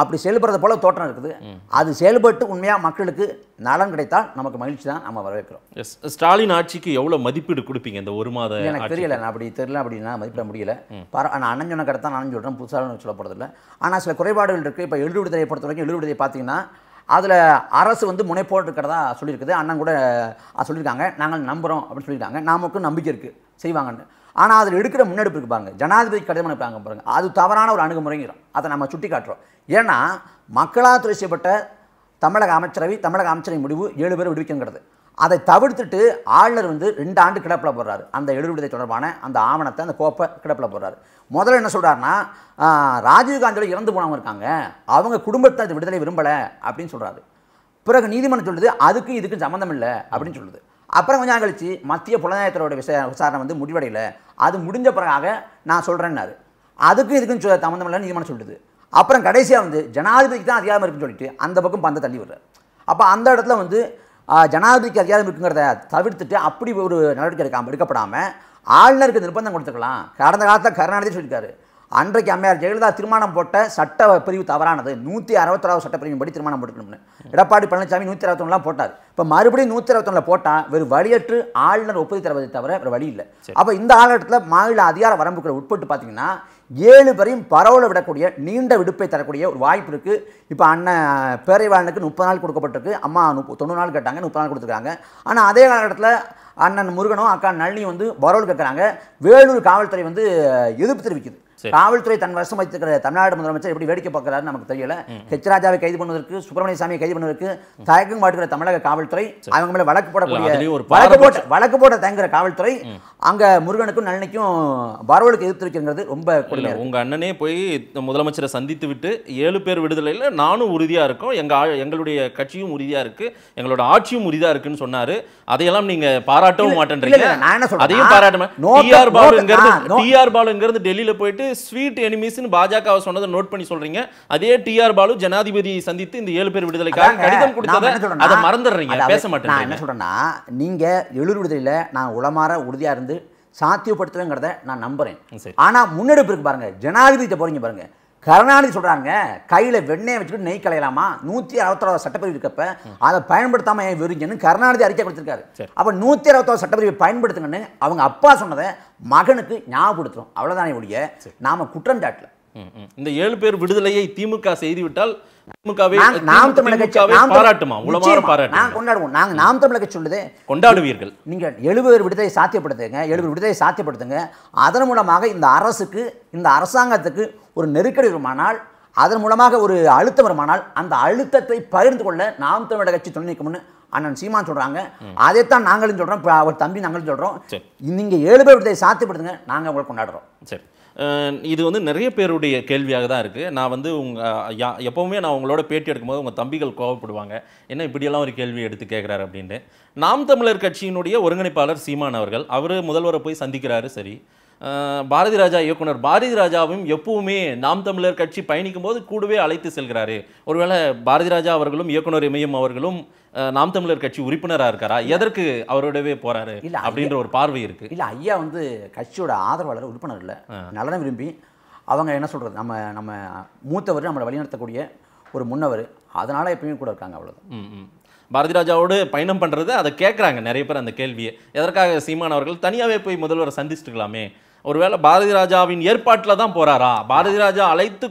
அப்படி செயல்படுறது போல தோற்றம் இருக்குது அது செயல்பட்டு உண்மையாக மக்களுக்கு நலன் கிடைத்தால் நமக்கு மகிழ்ச்சி தான் நம்ம வரவேற்கிறோம் ஸ்டாலின் ஆட்சிக்கு எவ்வளோ மதிப்பீடு கொடுப்பீங்க இந்த ஒரு மாதம் எனக்கு தெரியல நான் அப்படி தெரியல அப்படின்னா மதிப்பிட முடியல பர நான் அணஞ்சொன்ன கடை தான் அணஞ்சு விடுறேன் புதுசாக சொல்லப்படுறதில்ல ஆனால் சில குறைபாடுகள் இருக்குது இப்போ எழுதி விடுதலை பொறுத்த வரைக்கும் எழுதி விடுதலை பார்த்தீங்கன்னா அதில் அரசு வந்து முனைப்போடு இருக்கிறதா சொல்லியிருக்குது அண்ணன் கூட சொல்லியிருக்காங்க நாங்கள் நம்புகிறோம் அப்படின்னு சொல்லியிருக்காங்க நமக்கும் நம்பிக்கை இருக்குது செய்வாங்கன்னு ஆனால் அதில் எடுக்கிற முன்னெடுப்பு இருப்பாங்க ஜனாதிபதி கடிதம் அனுப்புறாங்க பாருங்கள் அது தவறான ஒரு அணுகுமுறைங்கிறோம் அதை நம்ம சுட்டி காட்டுறோம் ஏன்னா மக்களால் துறை செய்யப்பட்ட தமிழக அமைச்சரவை தமிழக அமைச்சரவை முடிவு ஏழு பேர் விடுவிக்கங்கிறது அதை தவிர்த்துட்டு ஆளுநர் வந்து ரெண்டு ஆண்டு கிடப்பில் போடுறாரு அந்த விடுதலை தொடர்பான அந்த ஆவணத்தை அந்த கோப்பை கிடப்பில் போடுறாரு முதல்ல என்ன சொல்கிறாருன்னா ராஜீவ்காந்தியோட இறந்து போனவங்க இருக்காங்க அவங்க குடும்பத்தை விடுதலை விரும்பலை அப்படின்னு சொல்கிறாரு பிறகு நீதிமன்றம் சொல்லுது அதுக்கு இதுக்கு சம்மந்தம் இல்லை அப்படின்னு சொல்லுது அப்புறம் கொஞ்சம் நாள் கழித்து மத்திய புலனாயத்தரோட விச விசாரணை வந்து முடிவடையில் அது முடிஞ்ச பிறகாக நான் சொல்கிறேன்னாரு அதுக்கும் இதுக்கும் சொல்ல சம்மந்தம் இல்லை நீதிமன்றம் சொல்லுது அப்புறம் கடைசியாக வந்து ஜனாதிபதிக்கு தான் அதிகாரம் இருக்குன்னு சொல்லிட்டு அந்த பக்கம் பந்தை தள்ளி விடுறாரு அப்போ அந்த இடத்துல வந்து ஜனாதிபதிக்கு அதிகாரம் இருக்குங்கிறத தவிர்த்துட்டு அப்படி ஒரு நடவடிக்கை எடுக்காமல் எடுக்கப்படாமல் ஆளுநருக்கு நிர்பந்தம் கொடுத்துக்கலாம் கடந்த காலத்தில் கருணாநிதி சொல்லியிருக்காரு அன்றைக்கு அம்மையார் ஜெயலலிதா திருமணம் போட்ட சட்ட பிரிவு தவறானது நூற்றி அறுபத்தொராவது சட்டப்பிரிவின் படி திருமணம் போட்டுக்கணும்னு எடப்பாடி பழனிசாமி நூற்றி அறுபத்தொன்னுலாம் போட்டார் இப்போ மறுபடியும் நூற்றி அறுபத்தொன்னில் போட்டால் வெறும் வழியற்று ஆளுநர் ஒப்புதல் தருவதை தவிர வேறு வழி இல்லை அப்போ இந்த காலகட்டத்தில் மாநில அதிகார வரம்புகளை உட்பட்டு பார்த்தீங்கன்னா ஏழு பேரையும் பரவல விடக்கூடிய நீண்ட விடுப்பை தரக்கூடிய ஒரு வாய்ப்பு இருக்குது இப்போ அண்ணன் பேரவையாளனுக்கு முப்பது நாள் கொடுக்கப்பட்டிருக்கு அம்மா முப்ப தொண்ணூறு நாள் கேட்டாங்க முப்பது நாள் கொடுத்துருக்காங்க ஆனால் அதே காலகட்டத்தில் அண்ணன் முருகனும் அக்கா நளினி வந்து பரவல் கேட்குறாங்க வேலூர் காவல்துறை வந்து எதிர்ப்பு தெரிவிக்குது காவல்துறை தன் வசம் வைத்திருக்கிற தமிழ்நாடு முதலமைச்சர் எப்படி வேடிக்கை பார்க்கிறாரு நமக்கு தெரியல ஹெச் ராஜாவை கைது பண்ணுவதற்கு சுப்பிரமணிய சாமியை கைது பண்ணுவதற்கு தயக்கம் மாட்டுகிற தமிழக காவல்துறை அவங்க மேல வழக்கு போடக்கூடிய வழக்கு போட்ட வழக்கு போட தயங்குற காவல்துறை அங்க முருகனுக்கும் பரவலுக்கு எதிர்த்து எதிர்த்திருக்கிறது ரொம்ப கொடுமை உங்க அண்ணனே போய் முதலமைச்சரை சந்தித்து விட்டு ஏழு பேர் விடுதலையில் நானும் உறுதியா இருக்கோம் எங்க எங்களுடைய கட்சியும் உறுதியா இருக்கு எங்களோட ஆட்சியும் உறுதியா இருக்குன்னு சொன்னாரு அதையெல்லாம் நீங்க பாராட்டவும் மாட்டேன்றீங்க அதையும் பாராட்ட டிஆர் பாலுங்கிறது டிஆர் பாலுங்கிறது டெல்லியில போயிட்டு ஸ்வீட் எனிமீஸ்னு பாஜக சொன்னதை நோட் பண்ணி சொல்றீங்க அதே டிஆர் பாலு ஜனாதிபதியை சந்தித்து இந்த ஏழு பேர் விடுதலைக்காக கடிதம் கொடுத்ததை அதை மறந்துடுறீங்க பேச மாட்டேன் நான் என்ன சொல்றேன்னா நீங்க எழுர் விடுதலையில நான் உளமாற உறுதியா இருந்து சாத்தியப்படுத்துறேங்கிறத நான் நம்புறேன் ஆனா முன்னெடுப்பு இருக்கு பாருங்க ஜனாதிபதியை போறீங்க பாருங்க கருணாநிதி சொல்கிறாங்க கையில் வெண்ணெய் வச்சுக்கிட்டு நெய் கலையலாமா நூற்றி அறுபத்தோட சட்டப்பிரிவு இருக்கப்ப அதை பயன்படுத்தாமல் ஏன் வெறுங்கன்னு கருணாநிதி அறிக்கை கொடுத்துருக்காரு அப்போ நூற்றி அறுபத்தோட சட்டப்பிரிவை பயன்படுத்துங்கன்னு அவங்க அப்பா சொன்னதை மகனுக்கு ஞாபகப்படுத்துறோம் அவ்வளோதானே ஒழிய நாம் குற்றம் சாட்டல இந்த ஏழு பேர் விடுதலையை திமுக செய்து விட்டால் திமுகவே நாம் தமிழக பாராட்டுமா உலமாறு பாராட்டு நான் கொண்டாடுவோம் நாங்கள் நாம் தமிழக சொல்லுது கொண்டாடுவீர்கள் நீங்க எழுபது விடுதலை சாத்தியப்படுத்துங்க எழுபது விடுதலை சாத்தியப்படுத்துங்க அதன் மூலமாக இந்த அரசுக்கு இந்த அரசாங்கத்துக்கு ஒரு நெருக்கடி வருமானால் அதன் மூலமாக ஒரு அழுத்தம் வருமானால் அந்த அழுத்தத்தை பகிர்ந்து கொள்ள நாம் தமிழக கட்சி துணை நிற்கும்னு அண்ணன் சீமான் சொல்கிறாங்க அதைத்தான் நாங்களும் சொல்கிறோம் இப்போ அவர் தம்பி நாங்களும் சொல்கிறோம் நீங்கள் ஏழு பேர் விடத்தை சாத்தியப்படுத்துங்க நாங்கள் உங்களை கொண்டாடுறோம் சரி இது வந்து நிறைய பேருடைய கேள்வியாக தான் இருக்குது நான் வந்து உங்கள் எப்போவுமே நான் உங்களோட பேட்டி எடுக்கும்போது உங்கள் தம்பிகள் கோவப்படுவாங்க என்ன இப்படியெல்லாம் ஒரு கேள்வி எடுத்து கேட்குறாரு அப்படின்ட்டு நாம் தமிழர் கட்சியினுடைய ஒருங்கிணைப்பாளர் சீமான் அவர்கள் அவர் முதல்வரை போய் சந்திக்கிறாரு சரி பாரதி ராஜா இயக்குனர் பாரதி ராஜாவும் எப்பவுமே நாம் தமிழர் கட்சி பயணிக்கும் போது கூடவே அழைத்து செல்கிறாரு ஒருவேளை பாரதி ராஜா அவர்களும் இயக்குனர் இமயம் அவர்களும் நாம் தமிழர் கட்சி உறுப்பினராக இருக்காரா எதற்கு அவரோடவே போறாரு அப்படின்ற ஒரு பார்வை இருக்கு இல்லை ஐயா வந்து கட்சியோட ஆதரவாளர் உறுப்பினர் இல்லை நலனை விரும்பி அவங்க என்ன சொல்கிறது நம்ம நம்ம மூத்தவர் நம்மளை வழிநடத்தக்கூடிய ஒரு முன்னவர் அதனால் எப்பயுமே கூட இருக்காங்க அவ்வளோதான் பாரதி ராஜாவோடு பயணம் பண்ணுறது அதை கேட்குறாங்க நிறைய பேர் அந்த கேள்வியை எதற்காக சீமான் அவர்கள் தனியாகவே போய் முதல்வரை சந்திச்சுட்டுக்கலாமே ஒருவேளை பாரதி ராஜாவின் ஏற்பாட்டில் தான் போகிறாரா பாரதி ராஜா அழைத்து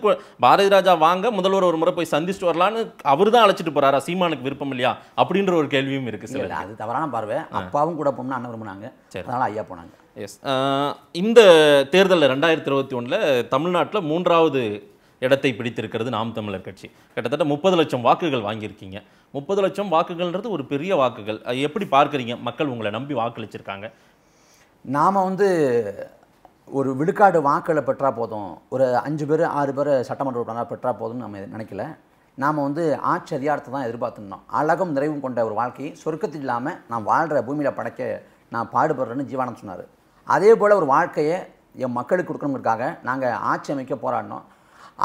பாரதி ராஜா வாங்க முதல்வர் ஒரு முறை போய் சந்திச்சுட்டு வரலான்னு அவர் தான் அழைச்சிட்டு போகிறாரா சீமானுக்கு விருப்பம் இல்லையா அப்படின்ற ஒரு கேள்வியும் இருக்குது சார் அது தவறான பார்வை அப்பாவும் கூட போனால் அண்ணன் விரும்பினாங்க சரி அதனால் ஐயா போனாங்க எஸ் இந்த தேர்தலில் ரெண்டாயிரத்தி இருபத்தி ஒன்றில் தமிழ்நாட்டில் மூன்றாவது இடத்தை பிடித்திருக்கிறது நாம் தமிழர் கட்சி கிட்டத்தட்ட முப்பது லட்சம் வாக்குகள் வாங்கியிருக்கீங்க முப்பது லட்சம் வாக்குகள்ன்றது ஒரு பெரிய வாக்குகள் எப்படி பார்க்குறீங்க மக்கள் உங்களை நம்பி வாக்களிச்சிருக்காங்க நாம் வந்து ஒரு விழுக்காடு வாக்களை பெற்றால் போதும் ஒரு அஞ்சு பேர் ஆறு பேர் சட்டமன்ற உறுப்பினராக பெற்றால் போதும்னு நம்ம நினைக்கல நாம் வந்து ஆட்சி அதிகாரத்தை தான் எதிர்பார்த்துருந்தோம் அழகும் நிறைவும் கொண்ட ஒரு வாழ்க்கையை சொர்க்கத்தில் இல்லாமல் நான் வாழ்கிற பூமியில் படைக்க நான் பாடுபடுறேன்னு ஜீவானம் சொன்னார் அதே போல் ஒரு வாழ்க்கையை என் மக்களுக்கு கொடுக்கணுங்கிறதுக்காக நாங்கள் ஆட்சி அமைக்க போராடினோம்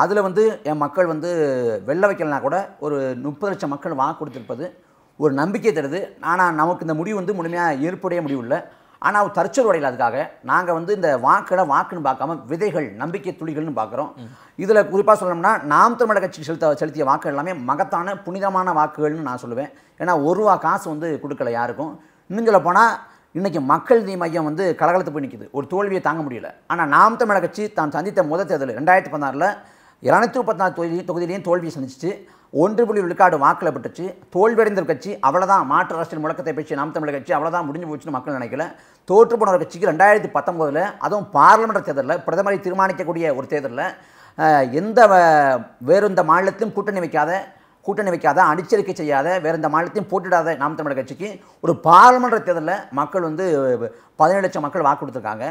அதில் வந்து என் மக்கள் வந்து வெளில வைக்கலனா கூட ஒரு முப்பது லட்சம் மக்கள் வாக்கு கொடுத்துருப்பது ஒரு நம்பிக்கை தருது ஆனால் நமக்கு இந்த முடிவு வந்து முழுமையாக ஏற்புடைய முடிவு இல்லை ஆனால் அவர் தற்சொலுடையில் அதுக்காக நாங்கள் வந்து இந்த வாக்கிட வாக்குன்னு பார்க்காம விதைகள் நம்பிக்கை துளிகள்னு பார்க்குறோம் இதில் குறிப்பாக சொல்லணும்னா நாம் தமிழக கட்சி செலுத்த செலுத்திய வாக்கு எல்லாமே மகத்தான புனிதமான வாக்குகள்னு நான் சொல்லுவேன் ஏன்னா ஒரு ரூபா காசு வந்து கொடுக்கல யாருக்கும் இன்னும் சொல்ல போனால் இன்றைக்கி மக்கள் நீதி மையம் வந்து கலகலத்து போய் நிற்கிது ஒரு தோல்வியை தாங்க முடியல ஆனால் நாம் தமிழக கட்சி தான் சந்தித்த முதல் தேர்தல் ரெண்டாயிரத்தி பதினாறில் இரநூத்தி முப்பத்தி நாலு தொகுதி தொகுதியிலையும் தோல்வியை சந்திச்சிச்சு ஒன்று புள்ளி விழுக்காடு வாக்கில் பட்டுச்சு தோல்வியடைந்த கட்சி அவ்வளோதான் மாற்று அரசியல் முழக்கத்தை பேச்சு நாம் தமிழர் கட்சி அவ்வளோதான் முடிஞ்சு போச்சுன்னு மக்கள் நினைக்கல தோற்று போன கட்சிக்கு ரெண்டாயிரத்தி பத்தொம்போதில் அதுவும் பார்லமெண்ட் தேர்தலில் பிரதமரை தீர்மானிக்கக்கூடிய ஒரு தேர்தலில் எந்த வேறு இந்த மாநிலத்தையும் கூட்டணி வைக்காத கூட்டணி வைக்காத அணிச்சரிக்கை செய்யாத வேறு எந்த மாநிலத்தையும் போட்டிடாத நாம் தமிழர் கட்சிக்கு ஒரு பாராளுமன்ற தேர்தலில் மக்கள் வந்து பதினேழு லட்சம் மக்கள் வாக்கு கொடுத்துருக்காங்க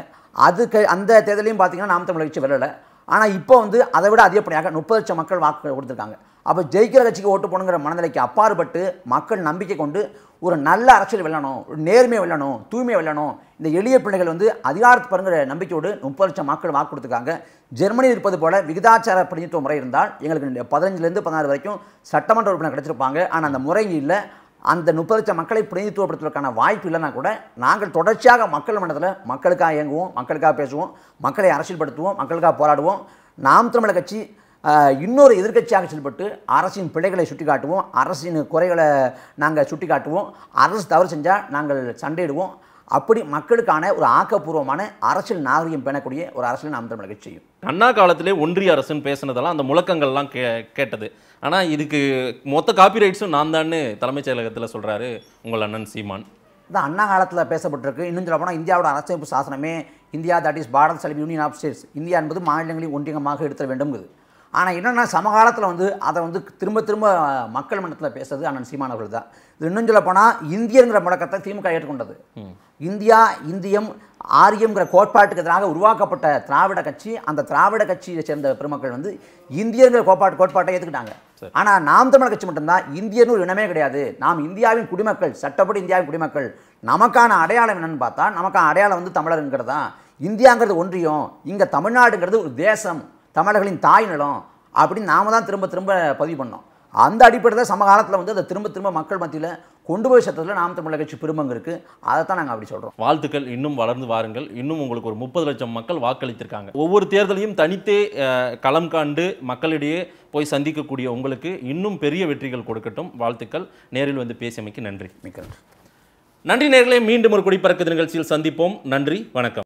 அதுக்கு அந்த தேர்தலையும் பார்த்திங்கன்னா நாம் தமிழர் கட்சி வரலை ஆனால் இப்போ வந்து அதை விட அதிகப்படியாக முப்பது லட்சம் மக்கள் வாக்கு கொடுத்துருக்காங்க அப்போ ஜெயிக்கிற கட்சிக்கு ஓட்டு போகணுங்கிற மனநிலைக்கு அப்பாற்பட்டு மக்கள் நம்பிக்கை கொண்டு ஒரு நல்ல அரசியல் வெல்லணும் ஒரு நேர்மையை வெல்லணும் தூய்மையை வெல்லணும் இந்த எளிய பிள்ளைகள் வந்து அதிகாரத்து பருங்கிற நம்பிக்கையோடு முப்பது லட்சம் மக்கள் வாக்கு கொடுத்துருக்காங்க ஜெர்மனியில் இருப்பது போல விகிதாச்சார பிரதிநிதித்துவ முறை இருந்தால் எங்களுக்கு பதினஞ்சுலேருந்து பதினாறு வரைக்கும் சட்டமன்ற உறுப்பினர் கிடச்சிருப்பாங்க ஆனால் அந்த முறை இல்லை அந்த முப்பது லட்சம் மக்களை பிரதிநிதித்துவப்படுத்துவதற்கான வாய்ப்பு இல்லைனா கூட நாங்கள் தொடர்ச்சியாக மக்கள் மன்றத்தில் மக்களுக்காக இயங்குவோம் மக்களுக்காக பேசுவோம் மக்களை அரசியல்படுத்துவோம் மக்களுக்காக போராடுவோம் நாம் தமிழக கட்சி இன்னொரு எதிர்கட்சியாக செயல்பட்டு அரசின் பிழைகளை சுட்டிக்காட்டுவோம் அரசின் குறைகளை நாங்கள் சுட்டிக்காட்டுவோம் அரசு தவறு செஞ்சால் நாங்கள் சண்டையிடுவோம் அப்படி மக்களுக்கான ஒரு ஆக்கப்பூர்வமான அரசியல் நாகரிகம் பேணக்கூடிய ஒரு அரசியல் நாம் தமிழக செய்யும் அண்ணா காலத்திலே ஒன்றிய அரசுன்னு பேசினதெல்லாம் அந்த முழக்கங்கள்லாம் கே கேட்டது ஆனால் இதுக்கு மொத்த காப்பிரைட்ஸும் நான் தான் தலைமைச் செயலகத்தில் சொல்கிறாரு உங்கள் அண்ணன் சீமான் இதான் அண்ணா காலத்தில் பேசப்பட்டிருக்கு இன்னும் சொல்ல போனால் இந்தியாவோட அரசமைப்பு சாசனமே இந்தியா தட் இஸ் பாரத் செலவு யூனியன் ஆஃப் ஸ்டேட்ஸ் இந்தியா என்பது மாநிலங்களின் ஒன்றியமாக எடுத்த வேண்டும்ங்குது ஆனால் என்னென்னா சமகாலத்தில் வந்து அதை வந்து திரும்ப திரும்ப மக்கள் மன்றத்தில் பேசுறது அண்ணன் சீமான் அவர்கள் தான் இது இன்னும் போனால் இந்தியங்கிற முழக்கத்தை திமுக ஏற்றுக்கொண்டது இந்தியா இந்தியம் ஆரியம்ங்கிற கோட்பாட்டுக்கு எதிராக உருவாக்கப்பட்ட திராவிட கட்சி அந்த திராவிட கட்சியை சேர்ந்த பெருமக்கள் வந்து இந்தியங்கிற கோட்பாட்டு கோட்பாட்டை ஏற்றுக்கிட்டாங்க ஆனால் நாம் தமிழ் கட்சி மட்டும்தான் இந்தியன்னு ஒரு இனமே கிடையாது நாம் இந்தியாவின் குடிமக்கள் சட்டப்படி இந்தியாவின் குடிமக்கள் நமக்கான அடையாளம் என்னன்னு பார்த்தா நமக்கான அடையாளம் வந்து தமிழருங்கிறது தான் இந்தியாங்கிறது ஒன்றியம் இங்கே தமிழ்நாடுங்கிறது ஒரு தேசம் தமிழர்களின் தாய் நிலம் அப்படின்னு நாம தான் திரும்ப திரும்ப பதிவு பண்ணோம் அந்த அடிப்படையில் சமகாலத்தில் வந்து அதை திரும்ப திரும்ப மக்கள் மத்தியில் கொண்டு போய் சத்தத்தில் நாம் தமிழக கட்சி பெருமங்க இருக்குது அதை தான் நாங்கள் அப்படி சொல்கிறோம் வாழ்த்துக்கள் இன்னும் வளர்ந்து வாருங்கள் இன்னும் உங்களுக்கு ஒரு முப்பது லட்சம் மக்கள் வாக்களித்திருக்காங்க ஒவ்வொரு தேர்தலையும் தனித்தே களம் காண்டு மக்களிடையே போய் சந்திக்கக்கூடிய உங்களுக்கு இன்னும் பெரிய வெற்றிகள் கொடுக்கட்டும் வாழ்த்துக்கள் நேரில் வந்து பேசியமைக்கு நன்றி மிக்க நன்றி நேர்களே மீண்டும் ஒரு குடிப்பறக்கு நிகழ்ச்சியில் சந்திப்போம் நன்றி வணக்கம்